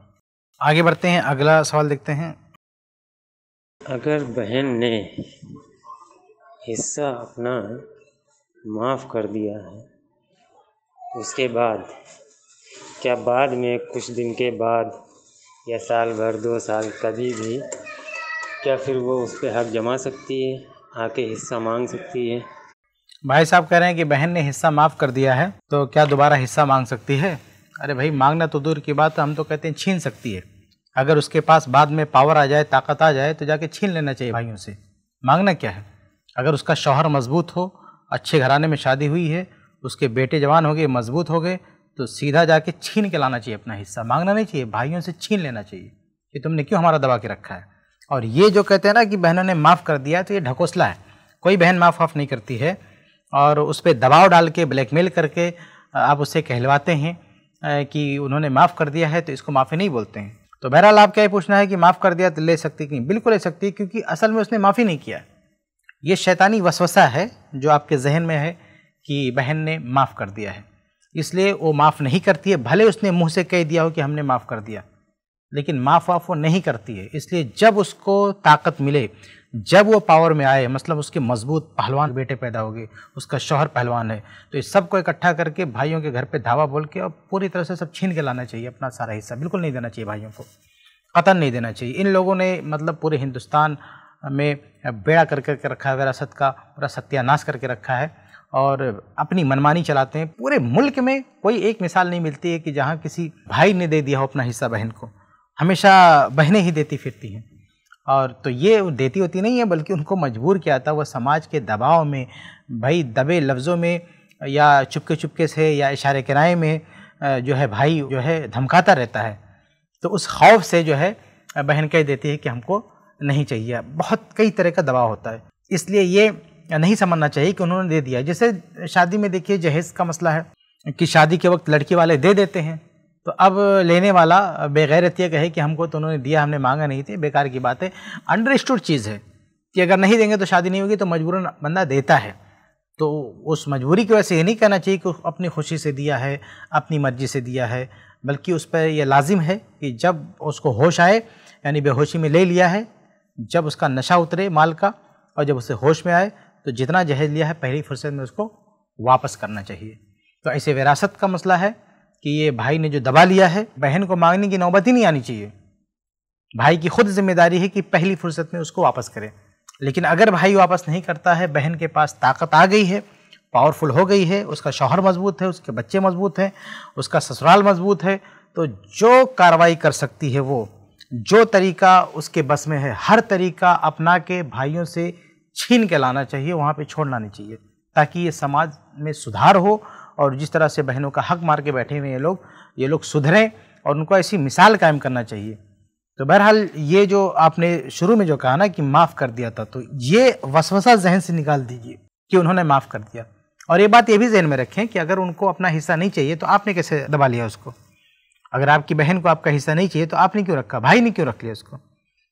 आगे बढ़ते हैं अगला सवाल देखते हैं अगर बहन ने हिस्सा अपना माफ़ कर दिया है उसके बाद क्या बाद में कुछ दिन के बाद या साल भर दो साल कभी भी क्या फिर वो उस पर हक जमा सकती है आके हिस्सा मांग सकती है भाई साहब कह रहे हैं कि बहन ने हिस्सा माफ़ कर दिया है तो क्या दोबारा हिस्सा मांग सकती है अरे भाई मांगना तो दूर की बात हम तो कहते हैं छीन सकती है अगर उसके पास बाद में पावर आ जाए ताकत आ जाए तो जाके छीन लेना चाहिए भाइयों से मांगना क्या है अगर उसका शौहर मजबूत हो अच्छे घराने में शादी हुई है उसके बेटे जवान हो गए मजबूत हो गए तो सीधा जाके छीन के लाना चाहिए अपना हिस्सा मांगना नहीं चाहिए भाइयों से छीन लेना चाहिए कि तुमने क्यों हमारा दबा के रखा है और ये जो कहते हैं ना कि बहनों ने माफ़ कर दिया तो ये ढकोसला है कोई बहन माफ़ वाफ नहीं करती है और उस पर दबाव डाल के ब्लैकमेल करके आप उससे कहलवाते हैं कि उन्होंने माफ़ कर दिया है तो इसको माफ़ी नहीं बोलते हैं तो बहरहाल आपका ये पूछना है कि माफ़ कर दिया तो ले सकती कि नहीं बिल्कुल ले सकती है क्योंकि असल में उसने माफ़ी नहीं किया ये शैतानी वसवसा है जो आपके जहन में है कि बहन ने माफ़ कर दिया है इसलिए वो माफ़ नहीं करती है भले उसने मुँह से कह दिया हो कि हमने माफ़ कर दिया लेकिन माफ़ वाफ वो नहीं करती है इसलिए जब उसको ताकत मिले जब वो पावर में आए मतलब उसके मजबूत पहलवान बेटे पैदा हो गए उसका शौहर पहलवान है तो इस सबको इकट्ठा करके भाइयों के घर पे धावा बोल के और पूरी तरह से सब छीन के लाना चाहिए अपना सारा हिस्सा बिल्कुल नहीं देना चाहिए भाइयों को कतन नहीं देना चाहिए इन लोगों ने मतलब पूरे हिंदुस्तान में बेड़ा कर करके रखा है विरासत का पूरा सत्यानाश करके रखा है और अपनी मनमानी चलाते हैं पूरे मुल्क में कोई एक मिसाल नहीं मिलती है कि जहाँ किसी भाई ने दे दिया हो अपना हिस्सा बहन को हमेशा बहनें ही देती फिरती हैं और तो ये देती होती नहीं है बल्कि उनको मजबूर किया था वह समाज के दबाव में भाई दबे लफ्ज़ों में या चुपके चुपके से या इशारे किराए में जो है भाई जो है धमकाता रहता है तो उस खौफ से जो है बहन कह देती है कि हमको नहीं चाहिए बहुत कई तरह का दबाव होता है इसलिए ये नहीं समझना चाहिए कि उन्होंने दे दिया जैसे शादी में देखिए जहेज़ का मसला है कि शादी के वक्त लड़की वाले दे देते हैं तो अब लेने वाला बेगैरत यह कहे कि हमको तो उन्होंने दिया हमने मांगा नहीं थी बेकार की बात है अंडरस्टूड चीज़ है कि अगर नहीं देंगे तो शादी नहीं होगी तो मजबूरन बंदा देता है तो उस मजबूरी की वजह से ये नहीं कहना चाहिए कि अपनी खुशी से दिया है अपनी मर्जी से दिया है बल्कि उस पर यह लाजिम है कि जब उसको होश आए यानी बेहोशी में ले लिया है जब उसका नशा उतरे माल का और जब उसे होश में आए तो जितना जहेज लिया है पहली फुर्सत में उसको वापस करना चाहिए तो ऐसे विरासत का मसला है कि ये भाई ने जो दबा लिया है बहन को मांगने की नौबत ही नहीं आनी चाहिए भाई की खुद जिम्मेदारी है कि पहली फुर्सत में उसको वापस करें लेकिन अगर भाई वापस नहीं करता है बहन के पास ताकत आ गई है पावरफुल हो गई है उसका शौहर मजबूत है उसके बच्चे मजबूत हैं उसका ससुराल मजबूत है तो जो कार्रवाई कर सकती है वो जो तरीका उसके बस में है हर तरीका अपना के भाइयों से छीन के लाना चाहिए वहाँ पे छोड़ना नहीं चाहिए ताकि ये समाज में सुधार हो और जिस तरह से बहनों का हक मार के बैठे हुए ये लोग ये लोग सुधरें और उनको ऐसी मिसाल कायम करना चाहिए तो बहरहाल ये जो आपने शुरू में जो कहा ना कि माफ़ कर दिया था तो ये वसवसा जहन से निकाल दीजिए कि उन्होंने माफ़ कर दिया और ये बात ये भी जहन में रखें कि अगर उनको अपना हिस्सा नहीं चाहिए तो आपने कैसे दबा लिया उसको अगर आपकी बहन को आपका हिस्सा नहीं चाहिए तो आपने क्यों रखा भाई ने क्यों रख लिया उसको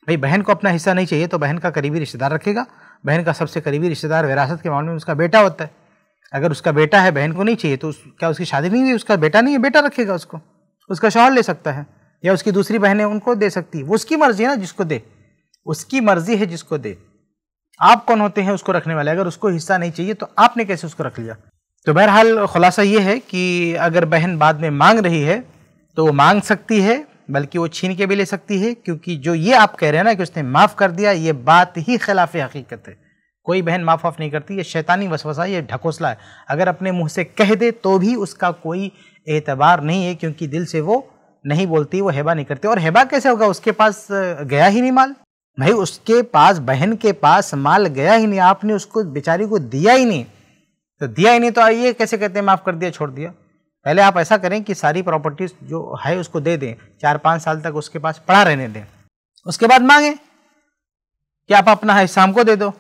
भाई बहन को अपना हिस्सा नहीं चाहिए तो बहन का करीबी रिश्तेदार रखेगा बहन का सबसे करीबी रिश्तेदार विरासत के मामले में उसका बेटा होता है अगर उसका बेटा है बहन को नहीं चाहिए तो उस क्या उसकी शादी नहीं हुई उसका बेटा नहीं है बेटा रखेगा उसको उसका शौहर ले सकता है या उसकी दूसरी बहन है उनको दे सकती है वो उसकी मर्जी है ना जिसको दे उसकी मर्जी है जिसको दे आप कौन होते हैं उसको रखने वाले अगर उसको हिस्सा नहीं चाहिए तो आपने कैसे उसको रख लिया तो बहरहाल खुलासा ये है कि अगर बहन बाद में मांग रही है तो वो मांग सकती है बल्कि वो छीन के भी ले सकती है क्योंकि जो ये आप कह रहे हैं ना कि उसने माफ़ कर दिया ये बात ही खिलाफ हकीकत है कोई बहन माफ़ ऑफ नहीं करती ये शैतानी वसवसा ये ढकोसला है अगर अपने मुंह से कह दे तो भी उसका कोई एतबार नहीं है क्योंकि दिल से वो नहीं बोलती वो हैबा नहीं करती और हैबा कैसे होगा उसके पास गया ही नहीं माल भाई उसके पास बहन के पास माल गया ही नहीं आपने उसको बेचारी को दिया ही नहीं तो दिया ही नहीं तो आइए कैसे कहते हैं माफ़ कर दिया छोड़ दिया पहले आप ऐसा करें कि सारी प्रॉपर्टीज जो है उसको दे दें चार पाँच साल तक उसके पास पड़ा रहने दें उसके बाद मांगें कि आप अपना हिस्सा हमको दे दो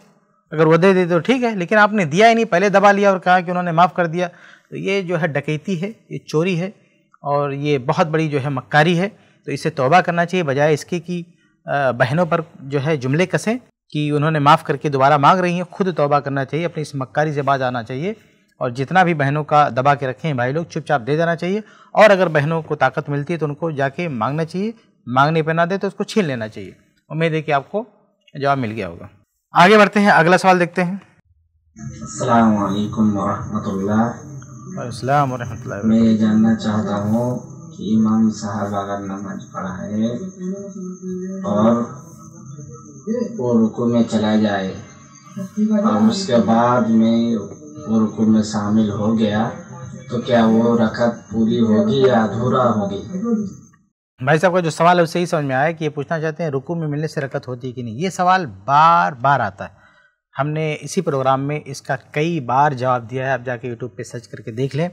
अगर वो दे दे तो ठीक है लेकिन आपने दिया ही नहीं पहले दबा लिया और कहा कि उन्होंने माफ़ कर दिया तो ये जो है डकैती है ये चोरी है और ये बहुत बड़ी जो है मक्कारी है तो इसे तोबा करना चाहिए बजाय इसके कि बहनों पर जो है जुमले कसें कि उन्होंने माफ़ करके दोबारा मांग रही हैं खुद तोबा करना चाहिए अपनी इस मक्कारी से बाज आना चाहिए और जितना भी बहनों का दबा के रखें भाई लोग चुपचाप दे देना चाहिए और अगर बहनों को ताकत मिलती है तो उनको जाके मांगना चाहिए मांगने पर ना दे तो उसको छीन लेना चाहिए उम्मीद है कि आपको जवाब मिल गया होगा आगे बढ़ते हैं अगला सवाल देखते हैं वरहमतुल्लाह मैं ये जानना चाहता हूँ कि इमाम साहब अगर नमाज पढ़ाए और वो रुकू में चला जाए और उसके बाद में वो रुकू में शामिल हो गया तो क्या वो रकत पूरी होगी या अधूरा होगी भाई साहब का जो सवाल है उसे ही समझ में आया कि ये पूछना चाहते हैं रुकू में मिलने से रकत होती है कि नहीं ये सवाल बार बार आता है हमने इसी प्रोग्राम में इसका कई बार जवाब दिया है आप जाके यूट्यूब पे सर्च करके देख लें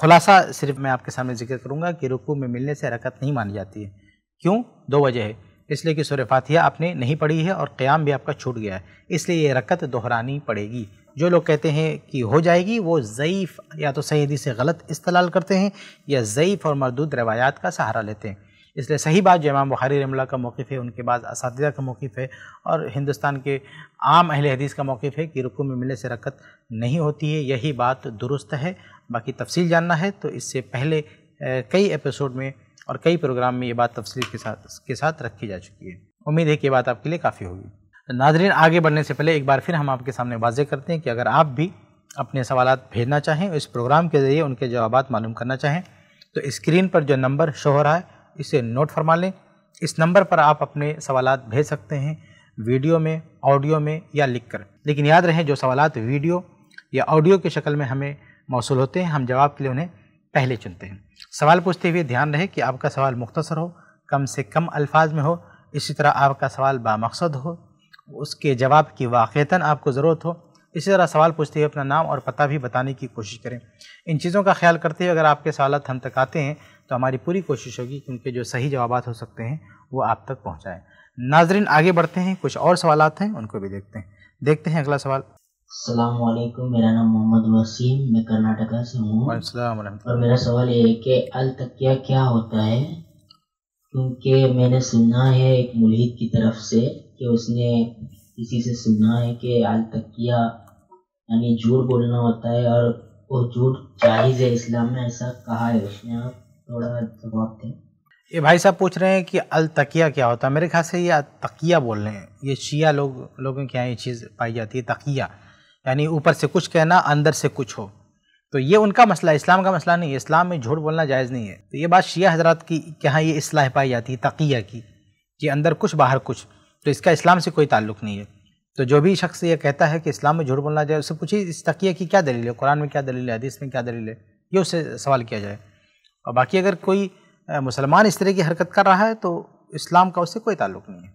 ख़ुलासा सिर्फ मैं आपके सामने जिक्र करूँगा कि रुकू में मिलने से रकत नहीं मानी जाती है क्यों दो वजह है इसलिए कि सुर आपने नहीं पढ़ी है और क़्याम भी आपका छूट गया है इसलिए ये रकत दोहरानी पड़ेगी जो लोग कहते हैं कि हो जाएगी वो ज़यीफ़ या तो सही हदीस से गलत इस्तलाल करते हैं या ज़यीफ़ और मरदूद रवायात का सहारा लेते हैं इसलिए सही बात जो इमाम बुखारी रमला का मौक़ है उनके बाद इस का मौक़ है और हिंदुस्तान के आम अहल हदीस का मौक़ है कि रुकू में मिलने से रकत नहीं होती है यही बात दुरुस्त है बाकी तफसील जानना है तो इससे पहले कई एपिसोड में और कई प्रोग्राम में ये बात तफसील के साथ के साथ रखी जा चुकी है उम्मीद है कि बात आपके लिए काफ़ी होगी नाजरीन आगे बढ़ने से पहले एक बार फिर हम आपके सामने वाजे करते हैं कि अगर आप भी अपने सवाल भेजना चाहें इस प्रोग्राम के ज़रिए उनके जवाब मालूम करना चाहें तो स्क्रीन पर जो नंबर शो हो रहा है इसे नोट फरमा लें इस नंबर पर आप अपने सवाल भेज सकते हैं वीडियो में ऑडियो में या लिख कर लेकिन याद रहे जो सवाल वीडियो या ऑडियो की शक्ल में हमें मौसू होते हैं हम जवाब के लिए उन्हें पहले चुनते हैं सवाल पूछते हुए ध्यान रहे कि आपका सवाल मुख्तसर हो कम से कम अल्फाज में हो इसी तरह आपका सवाल बामकसद हो उसके जवाब की वाक़ता आपको ज़रूरत हो इसी तरह सवाल पूछते हुए अपना नाम और पता भी बताने की कोशिश करें इन चीज़ों का ख्याल करते हुए अगर आपके सवाल हम तक आते हैं तो हमारी पूरी कोशिश होगी कि उनके जो सही जवाब हो सकते हैं वो आप तक पहुँचाएँ नाजरीन आगे बढ़ते हैं कुछ और सवाल हैं उनको भी देखते हैं देखते हैं अगला सवाल अलैक्म मेरा नाम मोहम्मद वसीम मैं कर्नाटका से हूँ और मेरा सवाल ये है कि अल तकिया क्या होता है क्योंकि मैंने सुना है एक मुल्हिद की तरफ से कि उसने किसी से सुना है कि तक किया यानी झूठ बोलना होता है और वो झूठ जायज़ है इस्लाम में ऐसा कहा है उसने आप थोड़ा जवाब दें ये भाई साहब पूछ रहे हैं कि अल तकिया क्या होता है मेरे ख्याल से ये तकिया बोल रहे हैं ये शिया लोग लोगों के यहाँ ये चीज़ पाई जाती है तकिया यानी ऊपर से कुछ कहना अंदर से कुछ हो तो ये उनका मसला इस्लाम का मसला नहीं है इस्लाम में झूठ बोलना जायज़ नहीं है तो ये बात शिया हजरात की यहाँ ये असलाह पाई जाती है तकिया की कि अंदर कुछ बाहर कुछ तो इसका इस्लाम से कोई ताल्लुक नहीं है तो जो भी शख्स ये कहता है कि इस्लाम में झूठ बोलना जाए उससे पूछिए इस तकिए की क्या दलील है कुरान में क्या दलील है हदीस में क्या दलील है ये उससे सवाल किया जाए और बाकी अगर कोई मुसलमान इस तरह की हरकत कर रहा है तो इस्लाम का उससे कोई ताल्लुक नहीं है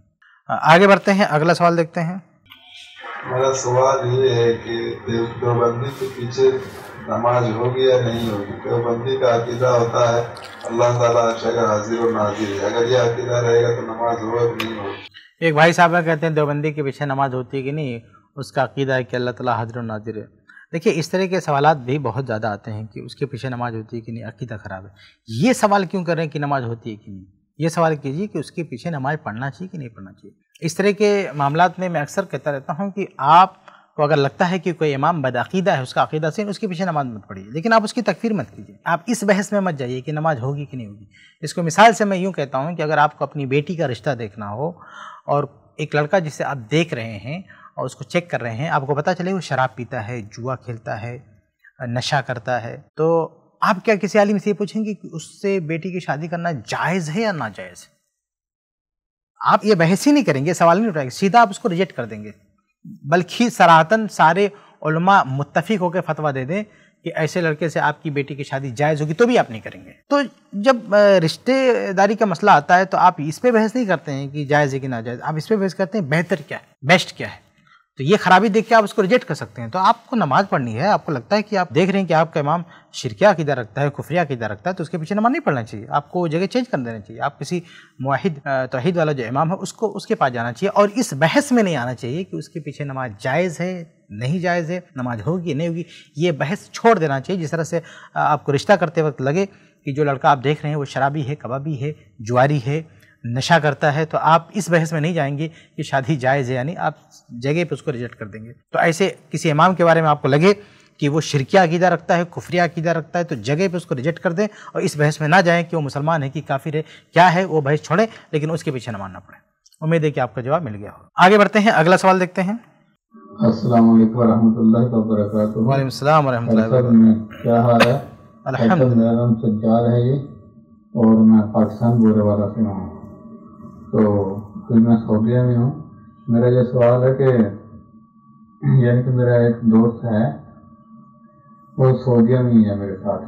आगे बढ़ते हैं अगला सवाल देखते हैं मेरा सवाल ये है कि देवबंदी के पीछे नमाज होगी या नहीं होगी देवबंदी का अकीदा होता है अल्लाह ताला हाजिर और नाजिर है अगर ये अकीदा रहेगा तो नमाज होगा नहीं होगी एक भाई साहब है कहते हैं देवबंदी के पीछे नमाज होती है कि नहीं उसका अकीदा है कि अल्लाह ताला हजर नाजिर है देखिए इस तरह के सवाल भी बहुत ज़्यादा आते हैं कि उसके पीछे नमाज होती है कि नहीं अकीदा ख़राब है ये सवाल क्यों कर रहे हैं कि नमाज होती है कि नहीं ये सवाल कीजिए कि उसके पीछे नमाज पढ़ना चाहिए कि नहीं पढ़ना चाहिए इस तरह के मामला में मैं अक्सर कहता रहता हूँ कि आप अगर लगता है कि कोई इमाम बदाकीदा है उसका अकीदा से उसके पीछे नमाज मत पढ़िए लेकिन आप उसकी तकफीर मत कीजिए आप इस बहस में मत जाइए कि नमाज होगी कि नहीं होगी इसको मिसाल से मैं यूँ कहता हूँ कि अगर आपको अपनी बेटी का रिश्ता देखना हो और एक लड़का जिसे आप देख रहे हैं और उसको चेक कर रहे हैं आपको पता चले वो शराब पीता है जुआ खेलता है नशा करता है तो आप क्या किसी आलिम से ये पूछेंगे कि उससे बेटी की शादी करना जायज़ है या नाजायज़ आप ये बहस ही नहीं करेंगे सवाल नहीं उठाएंगे सीधा आप उसको रिजेक्ट कर देंगे बल्कि सराहतन सारे मुतफिक होकर फतवा दे दें कि ऐसे लड़के से आपकी बेटी की शादी जायज़ होगी तो भी आप नहीं करेंगे तो जब रिश्तेदारी का मसला आता है तो आप इस पर बहस नहीं करते हैं कि जायज़ है कि ना जायज़ आप इस पर बहस करते हैं बेहतर क्या है बेस्ट क्या है तो ये खराबी देख के आप उसको रिजेक्ट कर सकते हैं तो आपको नमाज पढ़नी है आपको लगता है कि आप देख रहे हैं कि आपका इमाम शिरकिया अकीदा रखता है खुफिया अकीदा रखता है तो उसके पीछे नमाज नहीं पढ़ना चाहिए आपको जगह चेंज कर देना चाहिए आप किसी मुहिद तोहिद वाला जो इमाम है उसको उसके पास जाना चाहिए और इस बहस में नहीं आना चाहिए कि उसके पीछे नमाज जायज़ है नहीं जायज़ है नमाज होगी नहीं होगी ये बहस छोड़ देना चाहिए जिस तरह से आपको रिश्ता करते वक्त लगे कि जो लड़का आप देख रहे हैं वो शराबी है कबाबी है जुआरी है नशा करता है तो आप इस बहस में नहीं जाएंगे कि शादी जायज़ है यानी आप जगह पर उसको रिजेक्ट कर देंगे तो ऐसे किसी इमाम के बारे में आपको लगे कि वो शिरकिया अकीदा रखता है कुफरिया अकीदा रखता है तो जगह पे उसको रिजेक्ट कर दें और इस बहस में ना जाएं कि वो मुसलमान है कि काफिर है क्या है वो बहस छोड़ें लेकिन उसके पीछे न मानना पड़े उम्मीद है कि आपका जवाब मिल गया हो आगे बढ़ते हैं अगला सवाल देखते हैं क्या हाल है मेरा नाम सज्जाद है ये और मैं पाकिस्तान बोरे वाला से हूँ तो फिर मैं सऊदिया में हूँ मेरा ये सवाल है कि यानी कि मेरा एक दोस्त है वो सऊदिया में ही है मेरे साथ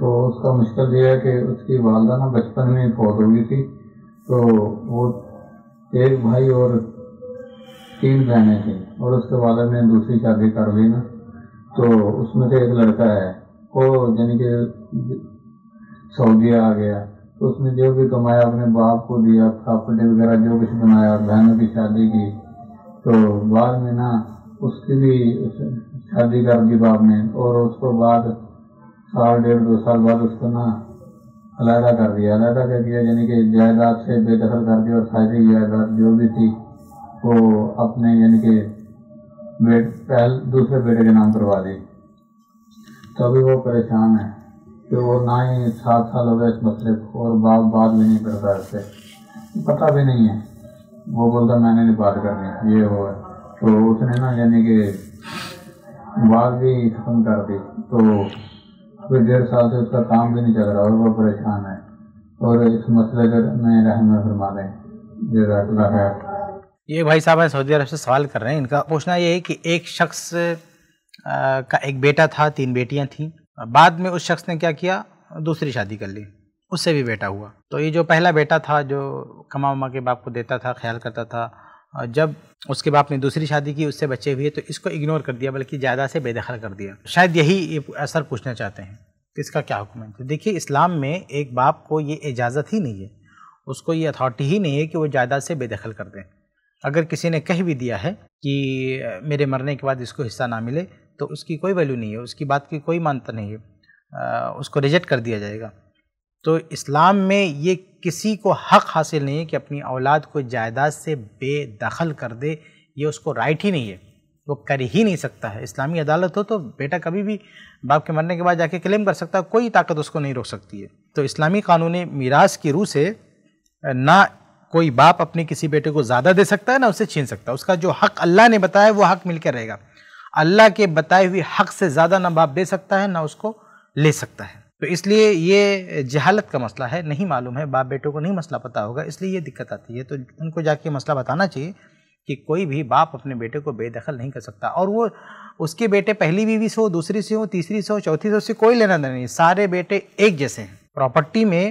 तो उसका मुश्किल ये है कि उसकी वालदा ना बचपन में फौत हो गई थी तो वो एक भाई और तीन बहने थी और उसके बाद में दूसरी शादी कर ली ना तो उसमें से एक लड़का है वो यानी कि सऊदी आ गया तो उसने जो भी कमाया अपने बाप को दिया प्रॉपर्टी वगैरह जो कुछ बनाया बहनों की शादी की तो बाद में ना उसकी भी शादी कर दी बाप ने और उसको बाद साल डेढ़ दो साल बाद उसको ना अलहदा कर दिया अलहदा कर दिया यानी कि जायदाद से बेदखल कर दिया और सारी जायदाद जो भी थी को तो अपने यानी कि पहल दूसरे बेटे के नाम करवा दी तो अभी वो परेशान है कि वो ना ही सात साल हो गए इस मसले को और बाप बात भी नहीं करता इससे पता भी नहीं है वो बोलता मैंने नहीं बात करनी ये वो है तो उसने ना यानी कि बात भी खत्म कर दी तो फिर डेढ़ साल से उसका काम भी नहीं चल रहा और वो परेशान है और इस मसले में रहम फरमा दें है ये भाई साहब है सऊदी अरब से सवाल कर रहे हैं इनका पूछना ये है कि एक शख्स का एक बेटा था तीन बेटियां थीं बाद में उस शख्स ने क्या किया दूसरी शादी कर ली उससे भी बेटा हुआ तो ये जो पहला बेटा था जो कमा उमा के बाप को देता था ख्याल करता था और जब उसके बाप ने दूसरी शादी की उससे बच्चे हुए तो इसको इग्नोर कर दिया बल्कि ज़्यादा से बेदखल कर दिया शायद यही असर पूछना चाहते हैं कि इसका क्या हुक्म है तो देखिए इस्लाम में एक बाप को ये इजाज़त ही नहीं है उसको ये अथॉरिटी ही नहीं है कि वो ज़्यादा से बेदखल कर दें अगर किसी ने कह भी दिया है कि मेरे मरने के बाद इसको हिस्सा ना मिले तो उसकी कोई वैल्यू नहीं है उसकी बात की कोई मानता नहीं है उसको रिजेक्ट कर दिया जाएगा तो इस्लाम में ये किसी को हक हासिल नहीं है कि अपनी औलाद को जायदाद से बेदखल कर दे ये उसको राइट ही नहीं है वो कर ही नहीं सकता है इस्लामी अदालत हो तो बेटा कभी भी बाप के मरने के बाद जाके क्लेम कर सकता है कोई ताकत उसको नहीं रोक सकती है तो इस्लामी कानून मीरास की रूह से ना कोई बाप अपने किसी बेटे को ज़्यादा दे सकता है ना उसे छीन सकता है उसका जो हक अल्लाह ने बताया वो हक मिलकर रहेगा अल्लाह के बताए हुए हक से ज़्यादा ना बाप दे सकता है ना उसको ले सकता है तो इसलिए ये जहालत का मसला है नहीं मालूम है बाप बेटों को नहीं मसला पता होगा इसलिए ये दिक्कत आती है तो उनको जाके मसला बताना चाहिए कि कोई भी बाप अपने बेटे को बेदखल नहीं कर सकता और वो उसके बेटे पहली बीवी से हो दूसरी से हो तीसरी से हो चौथी से उससे कोई लेना देना नहीं सारे बेटे एक जैसे हैं प्रॉपर्टी में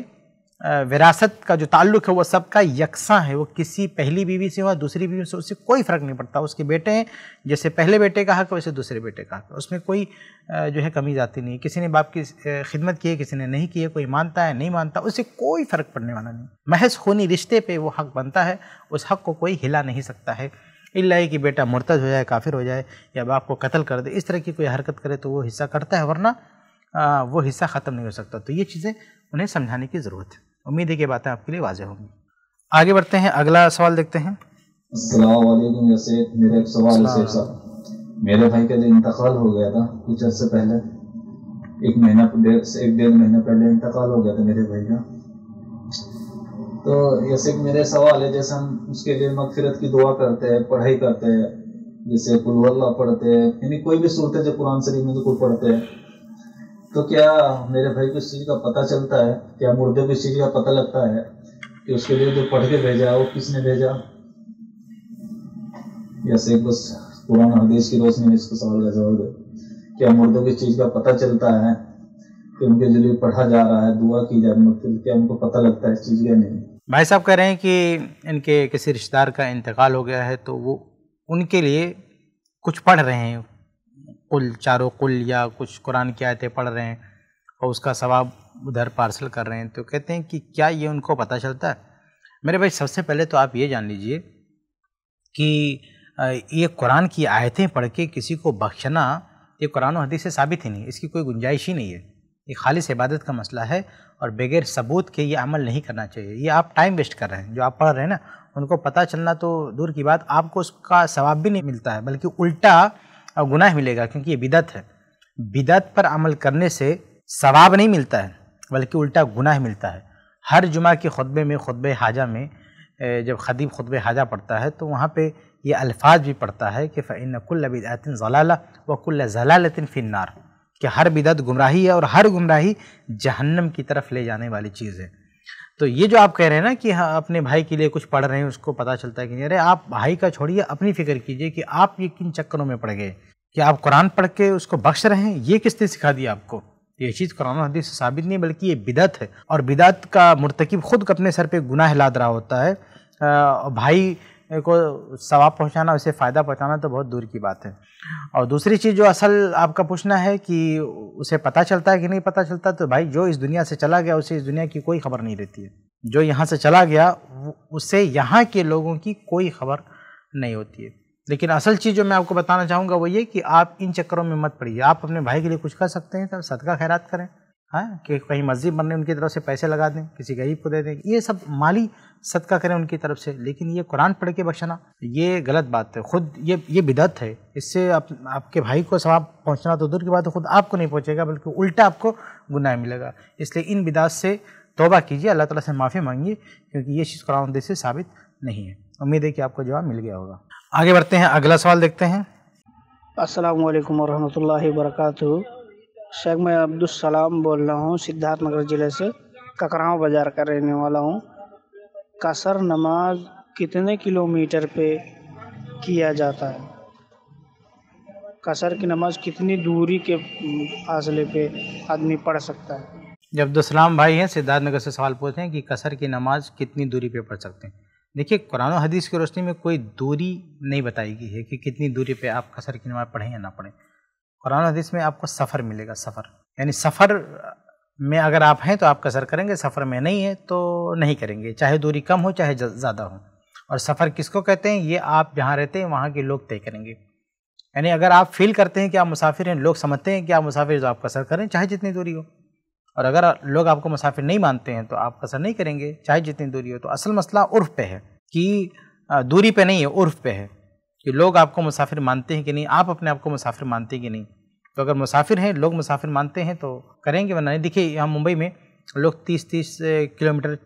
विरासत का जो ताल्लुक है वो सबका यकसा है वो किसी पहली बीवी से हुआ दूसरी बीवी से उससे कोई फ़र्क नहीं पड़ता उसके बेटे हैं जैसे पहले बेटे का हक वैसे दूसरे बेटे का हक उसमें कोई जो है कमी जाती नहीं किसी ने बाप की खिदमत की है किसी ने नहीं की है कोई मानता है नहीं मानता उससे कोई फ़र्क पड़ने वाला नहीं महज खूनी रिश्ते पर वो हक बनता है उस हक को कोई हिला नहीं सकता है इल्ला कि बेटा मुर्तज हो जाए काफिर हो जाए या बाप को कत्ल कर दे इस तरह की कोई हरकत करे तो वो हिस्सा कटता है वरना वो हिस्सा ख़त्म नहीं हो सकता तो ये चीज़ें उन्हें समझाने की ज़रूरत है उम्मीद है कि बातें आपके लिए वाजह होंगी आगे बढ़ते हैं अगला सवाल देखते हैं एक मेरे भाई का जो इंतकाल हो गया था कुछ अर्से पहले एक महीना एक डेढ़ पहले इंतकाल हो गया था मेरे भाई का तो जैसे मेरे सवाल है जैसे हम उसके लिए मगफिरत की दुआ करते हैं पढ़ाई करते हैं जैसे कुल्ला पढ़ते हैं यानी कोई भी सूरत जो कुरान शरीफ में जो तो कुछ पढ़ते हैं तो क्या मेरे भाई को इस चीज़ का पता चलता है क्या मुर्दे को इस चीज़ का पता लगता है कि उसके लिए जो पढ़ के भेजा वो किसने भेजा या शेख बस पुराना हदीस की रोशनी में इसको सवाल का जवाब दे क्या मुर्दों को इस चीज़ का पता चलता है कि उनके जरिए पढ़ा जा रहा है दुआ की जा रही है मतलब क्या उनको पता लगता है इस चीज़ का नहीं भाई साहब कह रहे हैं कि इनके किसी रिश्तेदार का इंतकाल हो गया है तो वो उनके लिए कुछ पढ़ रहे हैं कुल चारों कुल या कुछ कुरान की आयतें पढ़ रहे हैं और उसका सवाब उधर पार्सल कर रहे हैं तो कहते हैं कि क्या ये उनको पता चलता है मेरे भाई सबसे पहले तो आप ये जान लीजिए कि ये कुरान की आयतें पढ़ के किसी को बख्शना ये कुरान और हदीस से साबित ही नहीं इसकी कोई गुंजाइश ही नहीं है ये खालिश इबादत का मसला है और बगैर सबूत के ये अमल नहीं करना चाहिए ये आप टाइम वेस्ट कर रहे हैं जो आप पढ़ रहे हैं ना उनको पता चलना तो दूर की बात आपको उसका सवाब भी नहीं मिलता है बल्कि उल्टा और गुनाह मिलेगा क्योंकि ये बिदत है बिदत पर अमल करने से सवाब नहीं मिलता है बल्कि उल्टा गुनाह मिलता है हर जुमा के खुतबे में खुतब हाजा में जब खदीब खुतब हाजा पढ़ता है तो वहाँ पे ये अल्फाज भी पढ़ता है कि फ़ैन कुल्ल बिदातिन व कुल्ल जलालतिन फ़िन्नार कि हर बिदत गुमराही है और हर गुमराही जहन्नम की तरफ ले जाने वाली चीज़ है तो ये जो आप कह रहे हैं ना कि हाँ अपने भाई के लिए कुछ पढ़ रहे हैं उसको पता चलता है कि नहीं अरे आप भाई का छोड़िए अपनी फिक्र कीजिए कि आप ये किन चक्करों में पड़ गए कि आप कुरान पढ़ के उसको बख्श रहे हैं ये किसने सिखा दिया आपको ये चीज़ कुरान हदीस से साबित नहीं बल्कि ये बिदत है और बिदत का मरतकब खुद अपने सर पर गुनाह लाद रहा होता है भाई को सवाब पहुंचाना उसे फ़ायदा पहुंचाना तो बहुत दूर की बात है और दूसरी चीज़ जो असल आपका पूछना है कि उसे पता चलता है कि नहीं पता चलता तो भाई जो इस दुनिया से चला गया उसे इस दुनिया की कोई खबर नहीं रहती है जो यहाँ से चला गया उसे यहाँ के लोगों की कोई खबर नहीं होती है लेकिन असल चीज़ जो मैं आपको बताना चाहूँगा वो ये कि आप इन चक्करों में मत पड़िए आप अपने भाई के लिए कुछ कर सकते हैं तो सदका खैरात करें हाँ कि कहीं मस्जिद बनने उनकी तरफ से पैसे लगा दें किसी गरीब को दे दें ये सब माली सदका करें उनकी तरफ से लेकिन ये कुरान पढ़ के बख्शना ये गलत बात है खुद ये ये बिदत है इससे आप, आपके भाई को सवाब पहुंचना तो दूर की बात है खुद आपको नहीं पहुंचेगा बल्कि उल्टा आपको गुनाह मिलेगा इसलिए इन बिदात से तोबा कीजिए अल्लाह ताला से माफ़ी मांगिए क्योंकि ये चीज़ कुरान देश से साबित नहीं है उम्मीद है कि आपको जवाब मिल गया होगा आगे बढ़ते हैं अगला सवाल देखते हैं असलकम वरहमल वर्का शेख मैं अब्दुलसलाम बोल रहा हूँ सिद्धार्थ नगर ज़िले से ककराव बाज़ार का रहने वाला हूँ कसर नमाज कितने किलोमीटर पे किया जाता है कसर की नमाज कितनी दूरी के फासले पे आदमी पढ़ सकता है जब अब्दुलसलाम भाई हैं सिद्धार्थ नगर से सवाल पूछते हैं कि कसर की नमाज कितनी दूरी पे पढ़ सकते हैं देखिए कुरान हदीस की रोशनी में कोई दूरी नहीं बताई गई है कि कितनी दूरी पे आप कसर की नमाज़ पढ़ें या ना पढ़ें कुरान हदीस में आपको सफ़र मिलेगा सफ़र यानी सफ़र में अगर आप हैं तो आप कसर करेंगे सफ़र में नहीं है तो नहीं करेंगे चाहे दूरी कम हो चाहे ज़्यादा हो और सफ़र किसको कहते हैं ये आप जहाँ रहते हैं वहाँ के लोग तय करेंगे यानी अगर आप फील करते हैं कि आप मुसाफिर हैं लोग समझते हैं कि आप मुसाफिर तो आप कसर करें चाहे जितनी दूरी हो और अगर लोग आपको मुसाफिर नहीं मानते हैं तो आप कसर नहीं करेंगे चाहे जितनी दूरी हो तो असल मसला उर्फ पे है कि दूरी पे नहीं है उर्फ पे है कि लोग आपको मुसाफिर मानते हैं कि नहीं आप अपने आप को मुसाफिर मानते हैं कि नहीं तो अगर मुसाफिर हैं लोग मुसाफिर मानते हैं तो करेंगे वरना नहीं देखिए यहाँ मुंबई में लोग तीस तीस किलोमीटर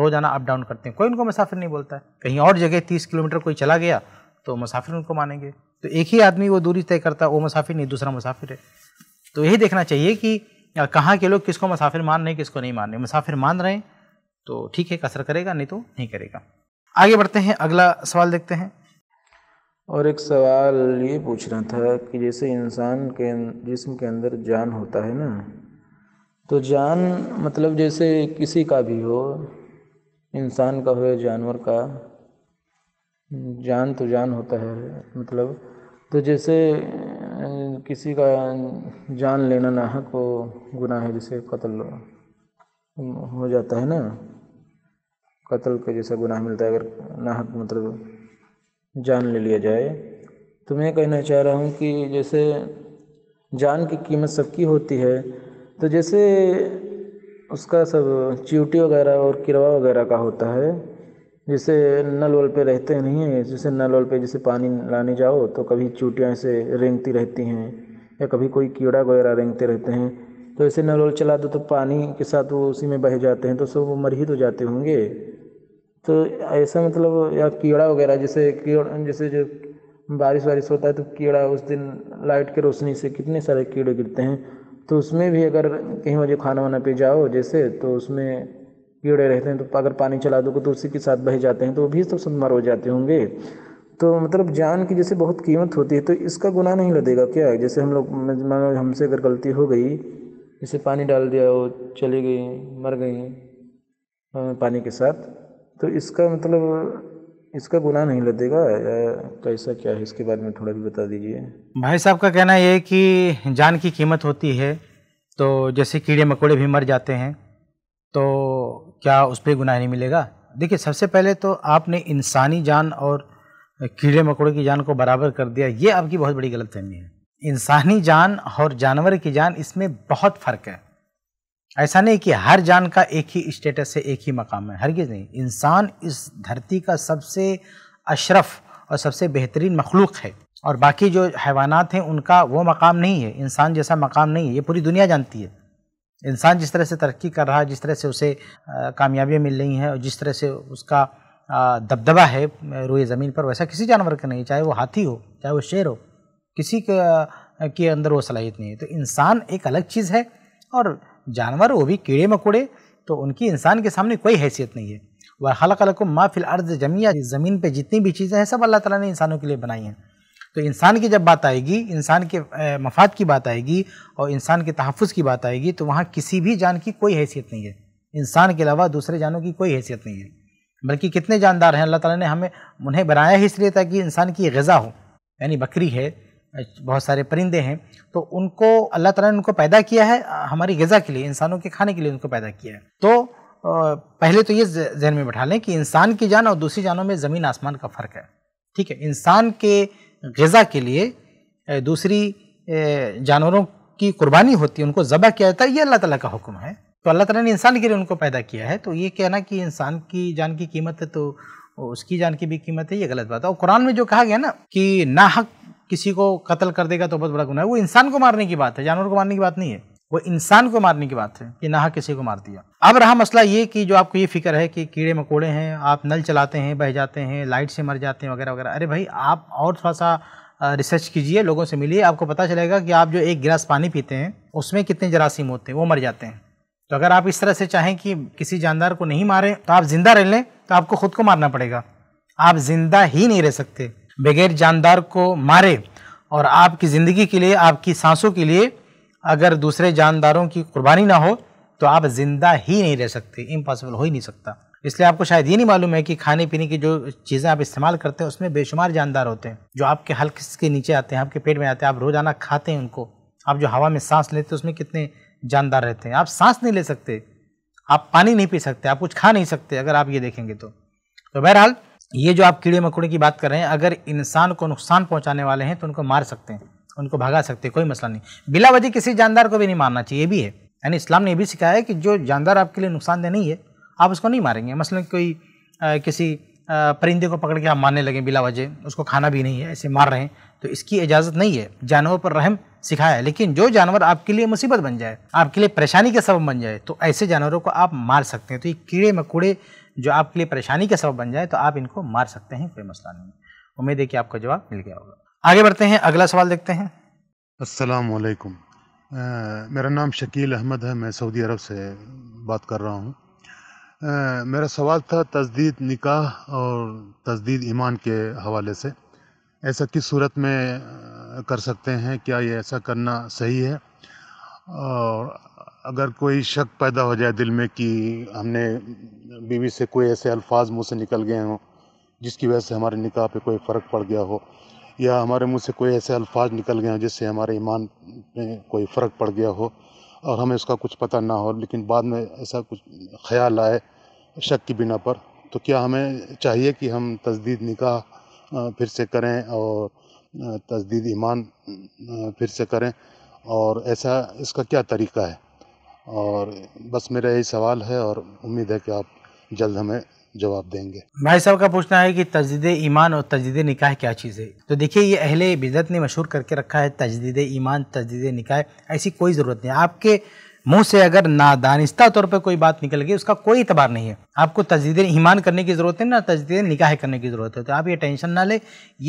रोज़ाना अप डाउन करते हैं कोई उनको मुसाफिर नहीं बोलता है कहीं और जगह तीस किलोमीटर कोई चला गया तो मुसाफिर उनको मानेंगे तो एक ही आदमी वो दूरी तय करता है वो मुसाफिर नहीं दूसरा मुसाफिर है तो यही देखना चाहिए कि कहाँ के लोग किसको मुसाफिर मान रहे हैं किसको नहीं मान रहे मुसाफिर मान रहे हैं तो ठीक है कसर करेगा नहीं तो नहीं करेगा आगे बढ़ते हैं अगला सवाल देखते हैं और एक सवाल ये पूछना था कि जैसे इंसान के अं-, जिसम के अंदर जान होता है ना तो जान मतलब जैसे किसी का भी हो इंसान का हो या जानवर का जान तो जान होता है मतलब तो जैसे अं, किसी का जान लेना नाहक को गुनाह है जैसे कत्ल हो जाता है ना कत्ल का जैसा गुनाह मिलता है अगर नाहक मतलब जान ले लिया जाए तो मैं कहना चाह रहा हूँ कि जैसे जान की कीमत सबकी होती है तो जैसे उसका सब च्यूटी वगैरह और किरवा वगैरह का होता है जैसे नल वल पे रहते नहीं हैं जैसे नल वल पे जैसे पानी लाने जाओ तो कभी चूटियाँ ऐसे रेंगती रहती हैं या कभी कोई कीड़ा वगैरह रेंगते रहते हैं तो ऐसे नल वल चला दो तो पानी के साथ वो उसी में बह जाते हैं तो सब वो मर ही तो जाते होंगे तो ऐसा मतलब या कीड़ा वगैरह जैसे कीड़ा जैसे जो बारिश वारिश होता है तो कीड़ा उस दिन लाइट की रोशनी से कितने सारे कीड़े गिरते हैं तो उसमें भी अगर कहीं मुझे खाना वाना पे जाओ जैसे तो उसमें कीड़े रहते हैं तो अगर पानी चला दोगे तो उसी के साथ बह जाते हैं तो भी तो सब मर हो जाते होंगे तो मतलब जान की जैसे बहुत कीमत होती है तो इसका गुनाह नहीं लगेगा क्या जैसे हम लोग मानो हमसे अगर गलती हो गई जैसे पानी डाल दिया वो चली गई मर गई पानी के साथ तो इसका मतलब इसका गुना नहीं लगेगा या कैसा तो क्या है इसके बारे में थोड़ा भी बता दीजिए भाई साहब का कहना यह है कि जान की कीमत होती है तो जैसे कीड़े मकोड़े भी मर जाते हैं तो क्या उस पर गुनाह नहीं मिलेगा देखिए सबसे पहले तो आपने इंसानी जान और कीड़े मकोड़े की जान को बराबर कर दिया ये आपकी बहुत बड़ी गलतफहमी है इंसानी जान और जानवर की जान इसमें बहुत फ़र्क है ऐसा नहीं कि हर जान का एक ही स्टेटस है एक ही मकाम है हरगिज़ नहीं इंसान इस धरती का सबसे अशरफ और सबसे बेहतरीन मखलूक है और बाकी जो हैवानात हैं उनका वो मकाम नहीं है इंसान जैसा मकाम नहीं है ये पूरी दुनिया जानती है इंसान जिस तरह से तरक्की कर रहा है जिस तरह से उसे कामयाबियाँ मिल रही हैं और जिस तरह से उसका दबदबा है रोए ज़मीन पर वैसा किसी जानवर का नहीं चाहे वो हाथी हो चाहे वो शेर हो किसी के अंदर वो सलाहियत नहीं है तो इंसान एक अलग चीज़ है और जानवर वो भी कीड़े मकोड़े तो उनकी इंसान के सामने कोई हैसियत नहीं है वह हलकलकुम मा फिल अर्ज जमिया ज़मीन पर जितनी भी चीज़ें हैं सब अल्लाह ताला ने इंसानों के लिए बनाई हैं तो इंसान की जब बात आएगी इंसान के मफाद की बात आएगी और इंसान के तहफ़ की बात आएगी तो वहाँ किसी भी जान की कोई हैसियत नहीं है इंसान के अलावा दूसरे जानों की कोई हैसियत नहीं है बल्कि कितने जानदार हैं अल्लाह ताला ने हमें उन्हें बनाया ही इसलिए ताकि इंसान की गज़ा हो यानी बकरी है बहुत सारे परिंदे हैं तो उनको अल्लाह ताला ने उनको पैदा किया है हमारी गज़ा के लिए इंसानों के खाने के लिए उनको पैदा किया है तो पहले तो ये जहन में बैठा लें कि इंसान की जान और दूसरी जानों में ज़मीन आसमान का फ़र्क है ठीक है इंसान के गज़ा के लिए दूसरी जानवरों की कुर्बानी होती है उनको ज़बह किया जाता है ये अल्लाह ताला का हुक्म है तो अल्लाह ताला ने इंसान के लिए उनको पैदा किया है तो ये कहना कि इंसान की जान की कीमत है तो उसकी जान की भी कीमत है ये गलत बात है और कुरान में जो कहा गया ना कि ना हक किसी को कत्ल कर देगा तो बहुत बड़ा गुना है वो इंसान को मारने की बात है जानवर को मारने की बात नहीं है वो इंसान को मारने की बात है कि ना किसी को मार दिया अब रहा मसला ये कि जो आपको ये फिक्र है कि कीड़े मकोड़े हैं आप नल चलाते हैं बह जाते हैं लाइट से मर जाते हैं वगैरह वगैरह अरे भाई आप और थोड़ा सा रिसर्च कीजिए लोगों से मिलिए आपको पता चलेगा कि आप जो एक गिलास पानी पीते हैं उसमें कितने जरासीम होते हैं वो मर जाते हैं तो अगर आप इस तरह से चाहें कि किसी जानदार को नहीं मारें तो आप ज़िंदा रह लें तो आपको खुद को मारना पड़ेगा आप ज़िंदा ही नहीं रह सकते बगैर जानदार को मारे और आपकी ज़िंदगी के लिए आपकी सांसों के लिए अगर दूसरे जानदारों की कुर्बानी ना हो तो आप ज़िंदा ही नहीं रह सकते इम्पॉसिबल हो ही नहीं सकता इसलिए आपको शायद ये नहीं मालूम है कि खाने पीने की जो चीज़ें आप इस्तेमाल करते हैं उसमें बेशुमार जानदार होते हैं जो आपके हल्क के नीचे आते हैं आपके पेट में आते हैं आप रोज़ाना खाते हैं उनको आप जो हवा में सांस लेते हैं उसमें कितने जानदार रहते हैं आप सांस नहीं ले सकते आप पानी नहीं पी सकते आप कुछ खा नहीं सकते अगर आप ये देखेंगे तो, तो बहरहाल ये जो आप कीड़े मकोड़े की बात कर रहे हैं अगर इंसान को नुकसान पहुंचाने वाले हैं तो उनको मार सकते हैं उनको भगा सकते हैं कोई मसला नहीं बिला वजह किसी जानदार को भी नहीं मारना चाहिए ये भी है यानी इस्लाम ने यह भी सिखाया है कि जो जानदार आपके लिए नुकसानदेह नहीं है आप उसको नहीं मारेंगे मसलन कोई आ, किसी आ, परिंदे को पकड़ के आप मारने लगे बिला वजह उसको खाना भी नहीं है ऐसे मार रहे हैं तो इसकी इजाज़त नहीं है जानवर पर रहम सिखाया है लेकिन जो जानवर आपके लिए मुसीबत बन जाए आपके लिए परेशानी का सबब बन जाए तो ऐसे जानवरों को आप मार सकते हैं तो ये कीड़े मकोड़े जो आपके लिए परेशानी का सबब बन जाए तो आप इनको मार सकते हैं कोई मसला नहीं उम्मीद है कि आपका जवाब मिल गया होगा आगे बढ़ते हैं अगला सवाल देखते हैं असलम मेरा नाम शकील अहमद है मैं सऊदी अरब से बात कर रहा हूँ मेरा सवाल था तजदीद निकाह और तजदीद ईमान के हवाले से ऐसा किस सूरत में कर सकते हैं क्या ये ऐसा करना सही है और अगर कोई शक पैदा हो जाए दिल में कि हमने बीवी से कोई ऐसे अल्फाज मुँह से निकल गए हों जिसकी वजह से हमारे निकाह पे कोई फ़र्क पड़ गया हो या हमारे मुँह से कोई ऐसे अल्फाज निकल गए हों जिससे हमारे ईमान में कोई फ़र्क पड़ गया हो और हमें उसका कुछ पता ना हो लेकिन बाद में ऐसा कुछ ख्याल आए शक की बिना पर तो क्या हमें चाहिए कि हम तस्दीद निकाह फिर से करें और तस्दीद ईमान फिर से करें और ऐसा इसका क्या तरीका है और बस मेरा यही सवाल है और उम्मीद है कि आप जल्द हमें जवाब देंगे भाई साहब का पूछना है कि तजदीद ईमान और तजदीद निकाह क्या चीज़ है तो देखिए ये अहले बिज़त ने मशहूर करके रखा है तजदीद ईमान तजदीद निकाह ऐसी कोई ज़रूरत नहीं आपके मुंह से अगर नादानिस्ता तौर पर कोई बात निकल गई उसका कोई इतबार नहीं है आपको तजदीद ईमान करने की ज़रूरत है ना तजदीद निकाह करने की ज़रूरत है तो आप ये टेंशन ना लें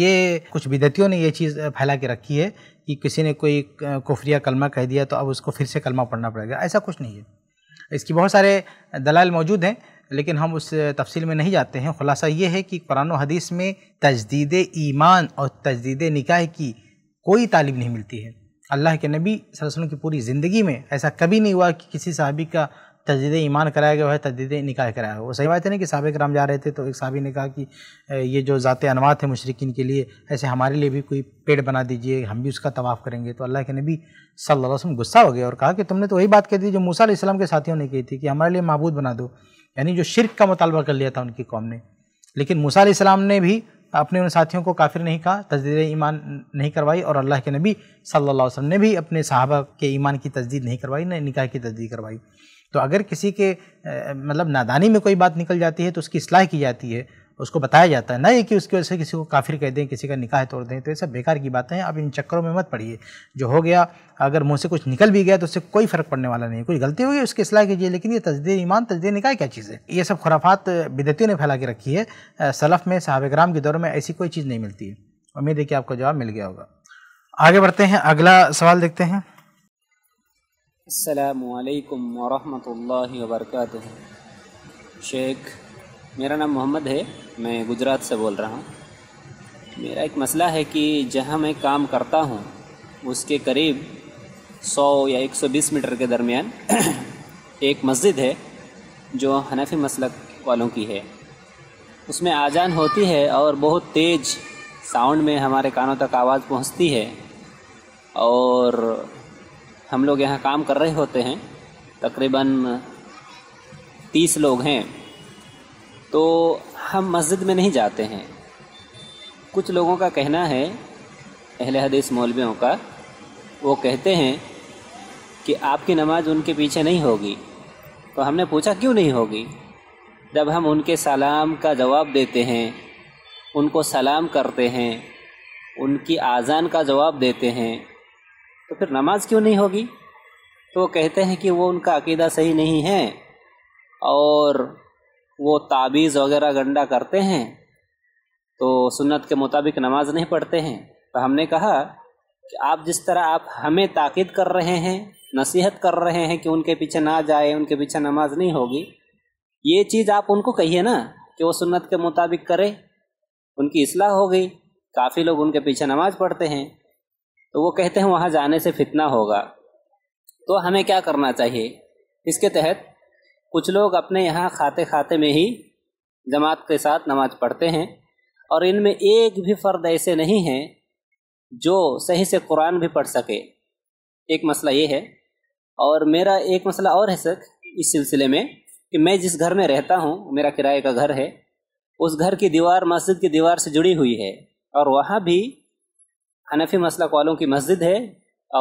ये कुछ बिदतियों ने ये चीज़ फैला के रखी है कि किसी ने कोई कुफरिया कलमा कह दिया तो अब उसको फिर से कलमा पढ़ना पड़ेगा ऐसा कुछ नहीं है इसकी बहुत सारे दलाल मौजूद हैं लेकिन हम उस तफसील में नहीं जाते हैं खुलासा ये है कि कुरान हदीस में तजदीद ईमान और तजदीद निकाह की कोई तालीम नहीं मिलती है अल्लाह के नबी वसल्लम की पूरी ज़िंदगी में ऐसा कभी नहीं हुआ कि किसी साहबी का तजदीद ईमान कराया गया है तजदीद निकाह कराया वो सही बात है ना कि सबक राम जा रहे थे तो एक साहबी ने कहा कि ये जो ज़ात अनवा थे मशरकिन के लिए ऐसे हमारे लिए भी कोई पेड़ बना दीजिए हम भी उसका तवाफ़ करेंगे तो अल्लाह के नबी सल्लल्लाहु वसम गुस्सा हो गया और कहा कि तुमने तो वही बात कह दी जो मूसा इस्लाम के साथियों ने कही थी कि हमारे लिए महबूद बना दो यानी जो शिरक का मुतालबा कर लिया था उनकी कौम ने लेकिन मूसा इस्लाम ने भी अपने उन साथियों को काफिर नहीं कहा तजदीद ईमान नहीं करवाई और अल्लाह के नबी सल्लल्लाहु अलैहि वसल्लम ने भी अपने साहबा के ईमान की तजदीद नहीं करवाई न निकाह की तजदीद करवाई तो अगर किसी के मतलब नादानी में कोई बात निकल जाती है तो उसकी असलाह की जाती है उसको बताया जाता है ना ये कि उसकी वजह से किसी को काफिर कह दें किसी का निकाह तोड़ दें तो ये सब बेकार की बातें हैं आप इन चक्करों में मत पड़िए जो हो गया अगर मुँह से कुछ निकल भी गया तो उससे कोई फ़र्क पड़ने वाला नहीं कुछ गलती होगी उसकी असलाह कीजिए लेकिन ये तस्दीर ईमान तस्दीर निकाह क्या चीज़ है ये सब खुराफात बिदतियों ने फैला के रखी है सलफ़ में ग्राम के दौर में ऐसी कोई चीज़ नहीं मिलती है उम्मीद है कि आपको जवाब मिल गया होगा आगे बढ़ते हैं अगला सवाल देखते हैं असलकम वरहमल वबरक शेख मेरा नाम मोहम्मद है मैं गुजरात से बोल रहा हूँ मेरा एक मसला है कि जहाँ मैं काम करता हूँ उसके करीब 100 या 120 मीटर के दरमियान <clears throat> एक मस्जिद है जो हनफी मसलक वालों की है उसमें आजान होती है और बहुत तेज़ साउंड में हमारे कानों तक आवाज़ पहुँचती है और हम लोग यहाँ काम कर रहे होते हैं तकरीबन तीस लोग हैं तो हम मस्जिद में नहीं जाते हैं कुछ लोगों का कहना है अहले हदीस मौलवियों का वो कहते हैं कि आपकी नमाज उनके पीछे नहीं होगी तो हमने पूछा क्यों नहीं होगी जब हम उनके सलाम का जवाब देते हैं उनको सलाम करते हैं उनकी आज़ान का जवाब देते हैं तो फिर नमाज क्यों नहीं होगी तो वो कहते हैं कि वो उनका अकीदा सही नहीं है और वो ताबीज़ वगैरह गंडा करते हैं तो सुन्नत के मुताबिक नमाज नहीं पढ़ते हैं तो हमने कहा कि आप जिस तरह आप हमें ताक़द कर रहे हैं नसीहत कर रहे हैं कि उनके पीछे ना जाए उनके पीछे नमाज नहीं होगी ये चीज़ आप उनको कहिए ना कि वो सुन्नत के मुताबिक करें उनकी असलाह हो गई काफ़ी लोग उनके पीछे नमाज पढ़ते हैं तो वो कहते हैं वहाँ जाने से फितना होगा तो हमें क्या करना चाहिए इसके तहत कुछ लोग अपने यहाँ खाते खाते में ही जमात के साथ नमाज पढ़ते हैं और इनमें एक भी फ़र्द ऐसे नहीं हैं जो सही से कुरान भी पढ़ सके एक मसला ये है और मेरा एक मसला और है सर इस सिलसिले में कि मैं जिस घर में रहता हूँ मेरा किराए का घर है उस घर की दीवार मस्जिद की दीवार से जुड़ी हुई है और वहाँ भी અને ફિ મસલા કોલોં કી મસ્જિદ હે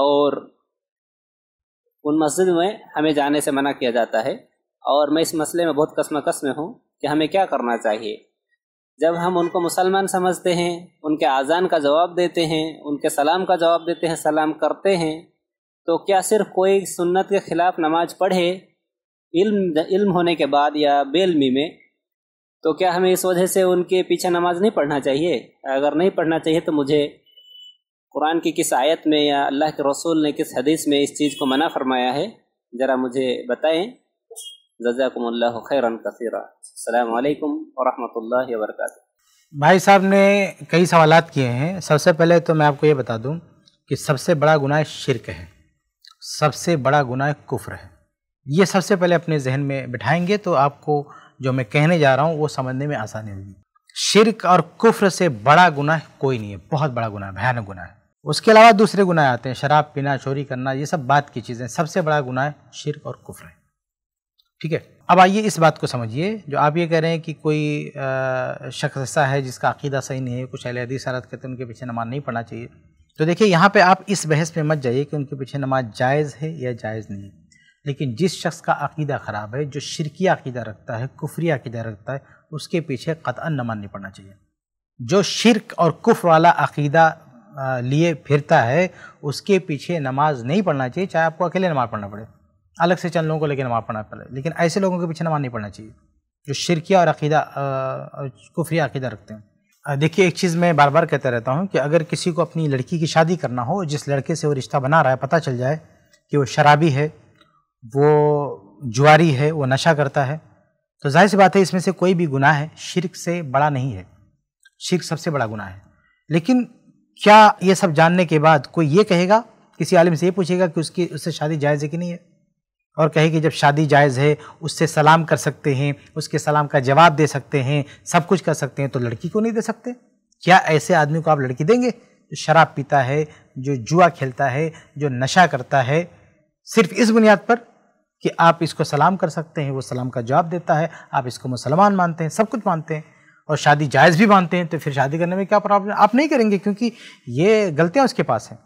ઓર ઉન મસ્જિદ મે અમે જાનને સે મના કિયા જાતા હે ઓર મે ઇસ મસલે મે બહોત કસમાકસ મે હું કે હમે ક્યા કરના ચાહીએ જબ હમ ઉનકો મુસલમાન સમજેતે હે ઉનકે આઝાન કા જવાબ dete હે ઉનકે સલામ કા જવાબ dete હે સલામ karte હે તો ક્યા સિર્ફ કોઈ સુન્નત કે ખિલાફ નમાઝ પડે ઇલમ ઇલમ હોને કે બાદ يا બિલમી મે તો ક્યા હમે ઇસ વજહ સે ઉનકે પીછે નમાઝ નહીં પડના ચાહીએ અગર નહીં પડના ચાહીએ તો મુજે कुरान की किस आयत में या अल्लाह के रसूल ने किस हदीस में इस चीज़ को मना फरमाया है ज़रा मुझे बताएं जजाकमल खैरन कसरा अलैक्म वरहमल भाई साहब ने कई सवाल किए हैं सबसे पहले तो मैं आपको ये बता दूं कि सबसे बड़ा गुनाह शिरक है सबसे बड़ा गुनाह कुफ्र है ये सबसे पहले अपने जहन में बिठाएंगे तो आपको जो मैं कहने जा रहा हूँ वो समझने में आसानी होगी शिरक और कुफ्र से बड़ा गुनाह कोई नहीं है बहुत बड़ा गुनाह भयानक गुनाह है उसके अलावा दूसरे गुनाह आते हैं शराब पीना चोरी करना ये सब बात की चीज़ें सबसे बड़ा गुनाह शिरक और कुफर है ठीक है अब आइए इस बात को समझिए जो आप ये कह रहे हैं कि कोई शख्स ऐसा है जिसका अकीदा सही नहीं है कुछ अहलदी सारत करते हैं उनके पीछे नमाज नहीं पढ़ना चाहिए तो देखिए यहाँ पे आप इस बहस में मत जाइए कि उनके पीछे नमाज जायज़ है या जायज़ नहीं है लेकिन जिस शख्स का अकीदा ख़राब है जो शिरकी अकीदा रखता है कुफरी अकीदा रखता है उसके पीछे कतअन नमाज नहीं पढ़ना चाहिए जो शिरक और कुफ़ वाला अकीदा लिए फिरता है उसके पीछे नमाज नहीं पढ़ना चाहिए चाहे आपको अकेले नमाज पढ़ना पड़े अलग से चंद लोगों को लेकर नमाज पढ़ना पड़े लेकिन ऐसे लोगों के पीछे नमाज नहीं पढ़ना चाहिए जो शिरकिया और अकीदा कुफरी अकीदा रखते हैं देखिए एक चीज़ मैं बार बार कहता रहता हूँ कि अगर किसी को अपनी लड़की की शादी करना हो जिस लड़के से वो रिश्ता बना रहा है पता चल जाए कि वो शराबी है वो जुआरी है वो नशा करता है तो जाहिर सी बात है इसमें से कोई भी गुनाह है शिरक से बड़ा नहीं है शिरक सबसे बड़ा गुनाह है लेकिन क्या ये सब जानने के बाद कोई ये कहेगा किसी आलिम से ये पूछेगा कि उसकी उससे शादी जायज़ है कि नहीं है और कहे कि जब शादी जायज़ है उससे सलाम कर सकते हैं उसके सलाम का जवाब दे सकते हैं सब कुछ कर सकते हैं तो लड़की को नहीं दे सकते क्या ऐसे आदमी को आप लड़की देंगे जो शराब पीता है जो जुआ खेलता है जो नशा करता है सिर्फ इस बुनियाद पर कि आप इसको सलाम कर सकते हैं वो सलाम का जवाब देता है आप इसको मुसलमान मानते हैं सब कुछ मानते हैं और शादी जायज़ भी मानते हैं तो फिर शादी करने में क्या प्रॉब्लम आप नहीं करेंगे क्योंकि ये गलतियाँ उसके पास हैं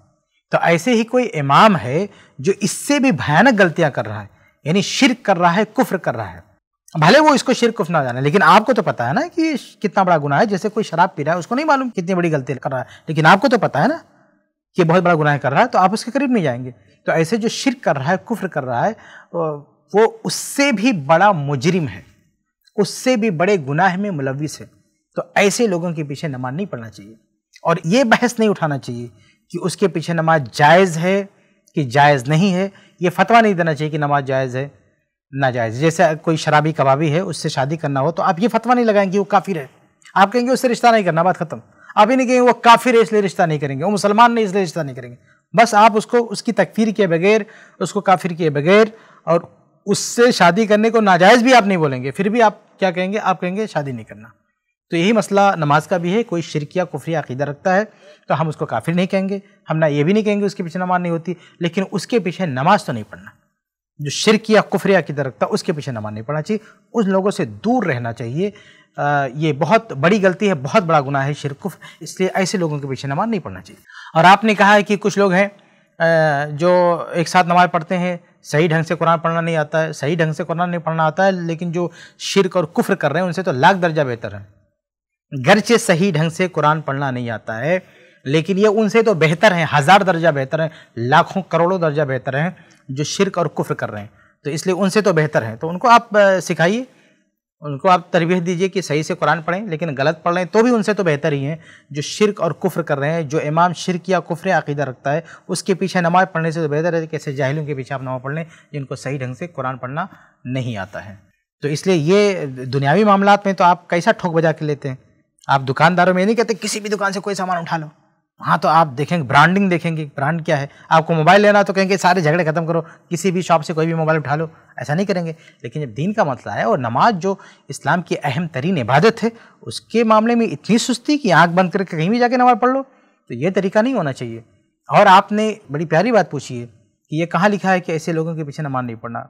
तो ऐसे ही कोई इमाम है जो इससे भी भयानक गलतियाँ कर रहा है यानी शिरक कर रहा है कुफ्र कर रहा है भले वो इसको शिरक कुफ ना जाने लेकिन आपको तो पता है ना कि कितना बड़ा गुनाह है जैसे कोई शराब पी रहा है उसको नहीं मालूम कितनी बड़ी गलती कर रहा है लेकिन आपको तो पता है ना कि बहुत बड़ा गुनाह कर रहा है तो आप उसके करीब नहीं जाएंगे तो ऐसे जो शिरक कर रहा है कुफ्र कर रहा है वो उससे भी बड़ा मुजरिम है उससे भी बड़े गुनाह में मुलविस है तो ऐसे लोगों के पीछे नमाज नहीं पढ़ना चाहिए और ये बहस नहीं उठाना चाहिए कि उसके पीछे नमाज जायज़ है कि जायज़ नहीं है ये फतवा नहीं देना चाहिए कि नमाज जायज़ है ना जायज़ जैसे कोई शराबी कबाबी है उससे शादी करना हो तो आप ये फतवा नहीं लगाएंगे वो काफिर है आप कहेंगे उससे रिश्ता नहीं करना बात ख़त्म आप ही नहीं कहेंगे वो काफिर है इसलिए रिश्ता नहीं करेंगे वो मुसलमान नहीं इसलिए रिश्ता नहीं करेंगे बस आप उसको उसकी तकफीर किए बगैर उसको काफिर किए बगैर और उससे शादी करने को नाजायज़ भी आप नहीं बोलेंगे फिर भी आप क्या कहेंगे आप कहेंगे शादी नहीं करना तो यही मसला नमाज का भी है कोई शिरकिया कुफरी अकीदा रखता है तो हम उसको काफिर नहीं कहेंगे हम ना ये भी नहीं कहेंगे उसके पीछे नमाज नहीं होती लेकिन उसके पीछे नमाज तो नहीं पढ़ना जो शिरक या कुफर अकीदा रखता उसके पीछे नमाज नहीं पढ़ना चाहिए उन लोगों से दूर रहना चाहिए आ, ये बहुत बड़ी गलती है बहुत बड़ा गुनाह है शिरकुफ इसलिए ऐसे लोगों के पीछे नमाज नहीं पढ़ना चाहिए और आपने कहा है कि कुछ लोग हैं जो एक साथ नमाज़ पढ़ते हैं सही ढंग से कुरान पढ़ना नहीं आता है सही ढंग से कुरान नहीं पढ़ना आता है लेकिन जो शिरक और कुफ्र कर रहे हैं उनसे तो लाख दर्जा बेहतर है गरचे सही ढंग से कुरान पढ़ना नहीं आता है लेकिन ये उनसे तो बेहतर हैं हज़ार दर्जा बेहतर हैं लाखों करोड़ों दर्जा बेहतर हैं जो शिरक और कुफ्र कर रहे हैं तो इसलिए उनसे तो बेहतर हैं तो उनको आप सिखाइए उनको आप तरबियत दीजिए कि सही से कुरान पढ़ें लेकिन गलत पढ़ लें तो भी उनसे तो बेहतर ही हैं जो शिरक और कुफ्र कर रहे हैं जो इमाम शिरक या कुफ्र अकीदा रखता है उसके पीछे नमाज़ पढ़ने से तो बेहतर है कि ऐसे जाहिलों के पीछे आप नमाज पढ़ लें जिनको सही ढंग से कुरान पढ़ना नहीं आता है तो इसलिए ये दुनियावी मामला में तो आप कैसा ठोक बजा के लेते हैं आप दुकानदारों में नहीं कहते किसी भी दुकान से कोई सामान उठा लो हाँ तो आप देखेंगे ब्रांडिंग देखेंगे ब्रांड क्या है आपको मोबाइल लेना तो कहेंगे सारे झगड़े खत्म करो किसी भी शॉप से कोई भी मोबाइल उठा लो ऐसा नहीं करेंगे लेकिन जब दीन का मसला है और नमाज जो इस्लाम की अहम तरीन इबादत है उसके मामले में इतनी सुस्ती कि आँख बंद करके कहीं भी जाके नमाज पढ़ लो तो ये तरीका नहीं होना चाहिए और आपने बड़ी प्यारी बात पूछी है कि ये कहाँ लिखा है कि ऐसे लोगों के पीछे नमाज नहीं पढ़ना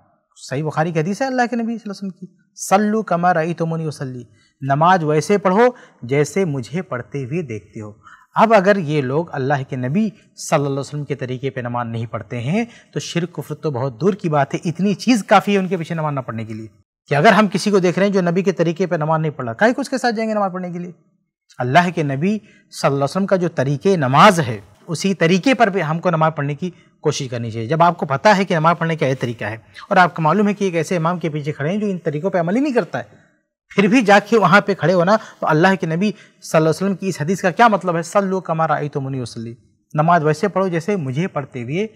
सही बुखारी की हदीस है अल्लाह के नबी वसल्लम की सल्लू कमा रई तुमनी वसली नमाज वैसे पढ़ो जैसे मुझे पढ़ते हुए देखते हो अब अगर ये लोग अल्लाह के नबी सल्लल्लाहु अलैहि वसल्लम के तरीके पे नमाज नहीं पढ़ते हैं तो शिरक कुफर तो बहुत दूर की बात है इतनी चीज़ काफ़ी है उनके पीछे नमाज ना पढ़ने के लिए कि अगर हम किसी को देख रहे हैं जो नबी के तरीके पे नमाज नहीं पढ़ रहा काहे कुछ के साथ जाएंगे नमाज पढ़ने के लिए अल्लाह के नबी सल्लल्लाहु अलैहि वसल्लम का जो तरीके नमाज है उसी तरीके पर भी हमको नमाज़ पढ़ने की कोशिश करनी चाहिए जब आपको पता है कि नमाज़ पढ़ने का यह तरीका है और आपको मालूम है कि एक ऐसे इमाम के पीछे खड़े हैं जो इन तरीक़ों पर अमल ही नहीं करता है फिर भी जाके वहाँ पे खड़े होना तो अल्लाह के नबी सल्लल्लाहु अलैहि वसल्लम की इस हदीस का क्या मतलब है सल्लु कमा आई तो मुनी वसली नमाज वैसे पढ़ो जैसे मुझे पढ़ते हुए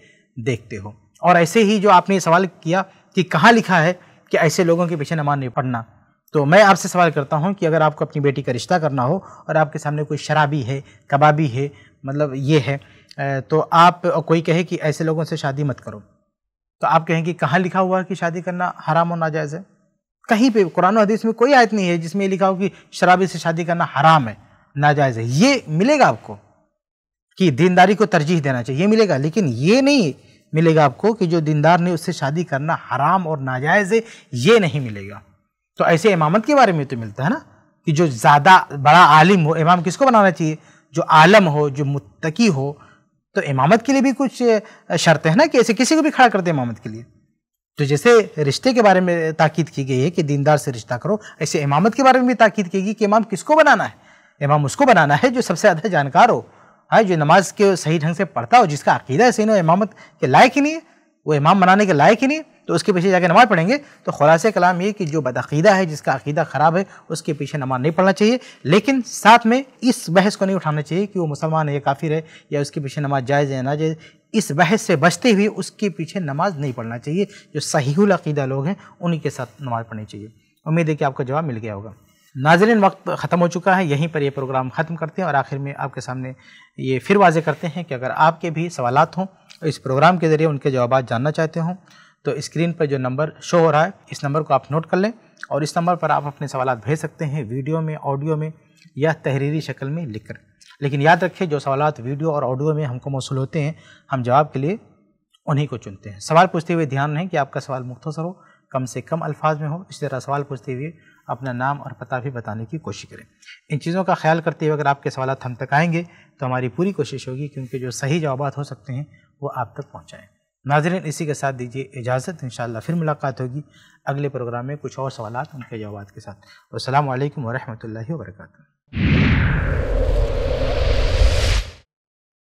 देखते हो और ऐसे ही जो आपने सवाल किया कि कहाँ लिखा है कि ऐसे लोगों के पीछे नमाज नहीं पढ़ना तो मैं आपसे सवाल करता हूँ कि अगर आपको अपनी बेटी का रिश्ता करना हो और आपके सामने कोई शराबी है कबाबी है मतलब ये है तो आप कोई कहे कि ऐसे लोगों से शादी मत करो तो आप कहें कि कहाँ लिखा हुआ है कि शादी करना हराम और नाजायज़ है कहीं पे कुरान हदीस में कोई आयत नहीं है जिसमें लिखा हो कि शराबी से शादी करना हराम है नाजायज़ है ये मिलेगा आपको कि दीनदारी को तरजीह देना चाहिए ये मिलेगा लेकिन ये नहीं मिलेगा आपको कि जो दीनदार ने उससे शादी करना हराम और नाजायज़ है ये नहीं मिलेगा तो ऐसे इमामत के बारे में तो मिलता है ना कि जो ज़्यादा बड़ा आलिम हो इमाम किसको बनाना चाहिए जो आलम हो जो मुत्तकी हो तो इमामत के लिए भी कुछ शर्त है ना कि ऐसे किसी को भी खड़ा करते इमामत के लिए तो जैसे रिश्ते के बारे में ताकीद की गई है कि दीनदार से रिश्ता करो ऐसे इमामत के बारे में भी ताकीद की गई कि इमाम किसको बनाना है इमाम उसको बनाना है जो सबसे ज़्यादा जानकार हो है हाँ, जो नमाज के सही ढंग से पढ़ता हो जिसका अकीदा सही हो इमामत के लायक ही नहीं है वो इमाम बनाने के लायक ही नहीं तो उसके पीछे जाके नमाज़ पढ़ेंगे तो खुलास कलाम ये कि जो बदअीदा है जिसका अकीदा ख़राब है उसके पीछे नमाज़ नहीं पढ़ना चाहिए लेकिन साथ में इस बहस को नहीं उठाना चाहिए कि वो मुसलमान है या काफिर है या उसके पीछे नमाज जायज़ है ना जायज़ इस बहस से बचते हुए उसके पीछे नमाज नहीं पढ़ना चाहिए जो सहीदा लोग हैं उन्हीं के साथ नमाज़ पढ़नी चाहिए उम्मीद है कि आपका जवाब मिल गया होगा नाजरन वक्त ख़त्म हो चुका है यहीं पर यह प्रोग्राम ख़त्म करते हैं और आखिर में आपके सामने ये फिर वाजे करते हैं कि अगर आपके भी सवालत हों इस प्रोग्राम के ज़रिए उनके जवाब जानना चाहते हों तो स्क्रीन पर जो नंबर शो हो रहा है इस नंबर को आप नोट कर लें और इस नंबर पर आप अपने सवाल भेज सकते हैं वीडियो में ऑडियो में या तहरीरी शक्ल में लिख कर लेकिन याद रखें जो सवाल वीडियो और ऑडियो में हमको मौसू होते हैं हम जवाब के लिए उन्हीं को चुनते हैं सवाल पूछते हुए ध्यान रहें कि आपका सवाल मुख्तसर हो कम से कम अल्फाज में हो इसी तरह सवाल पूछते हुए अपना नाम और पता भी बताने की कोशिश करें इन चीज़ों का ख्याल करते हुए अगर आपके सवाल हम तक आएंगे तो हमारी पूरी कोशिश होगी क्योंकि जो सही जवाब हो सकते हैं वो आप तक पहुँचाएँ नाजरन इसी के साथ दीजिए इजाज़त इन फिर मुलाकात होगी अगले प्रोग्राम में कुछ और सवाल उनके जवाब के साथ असल वरहमल वर्का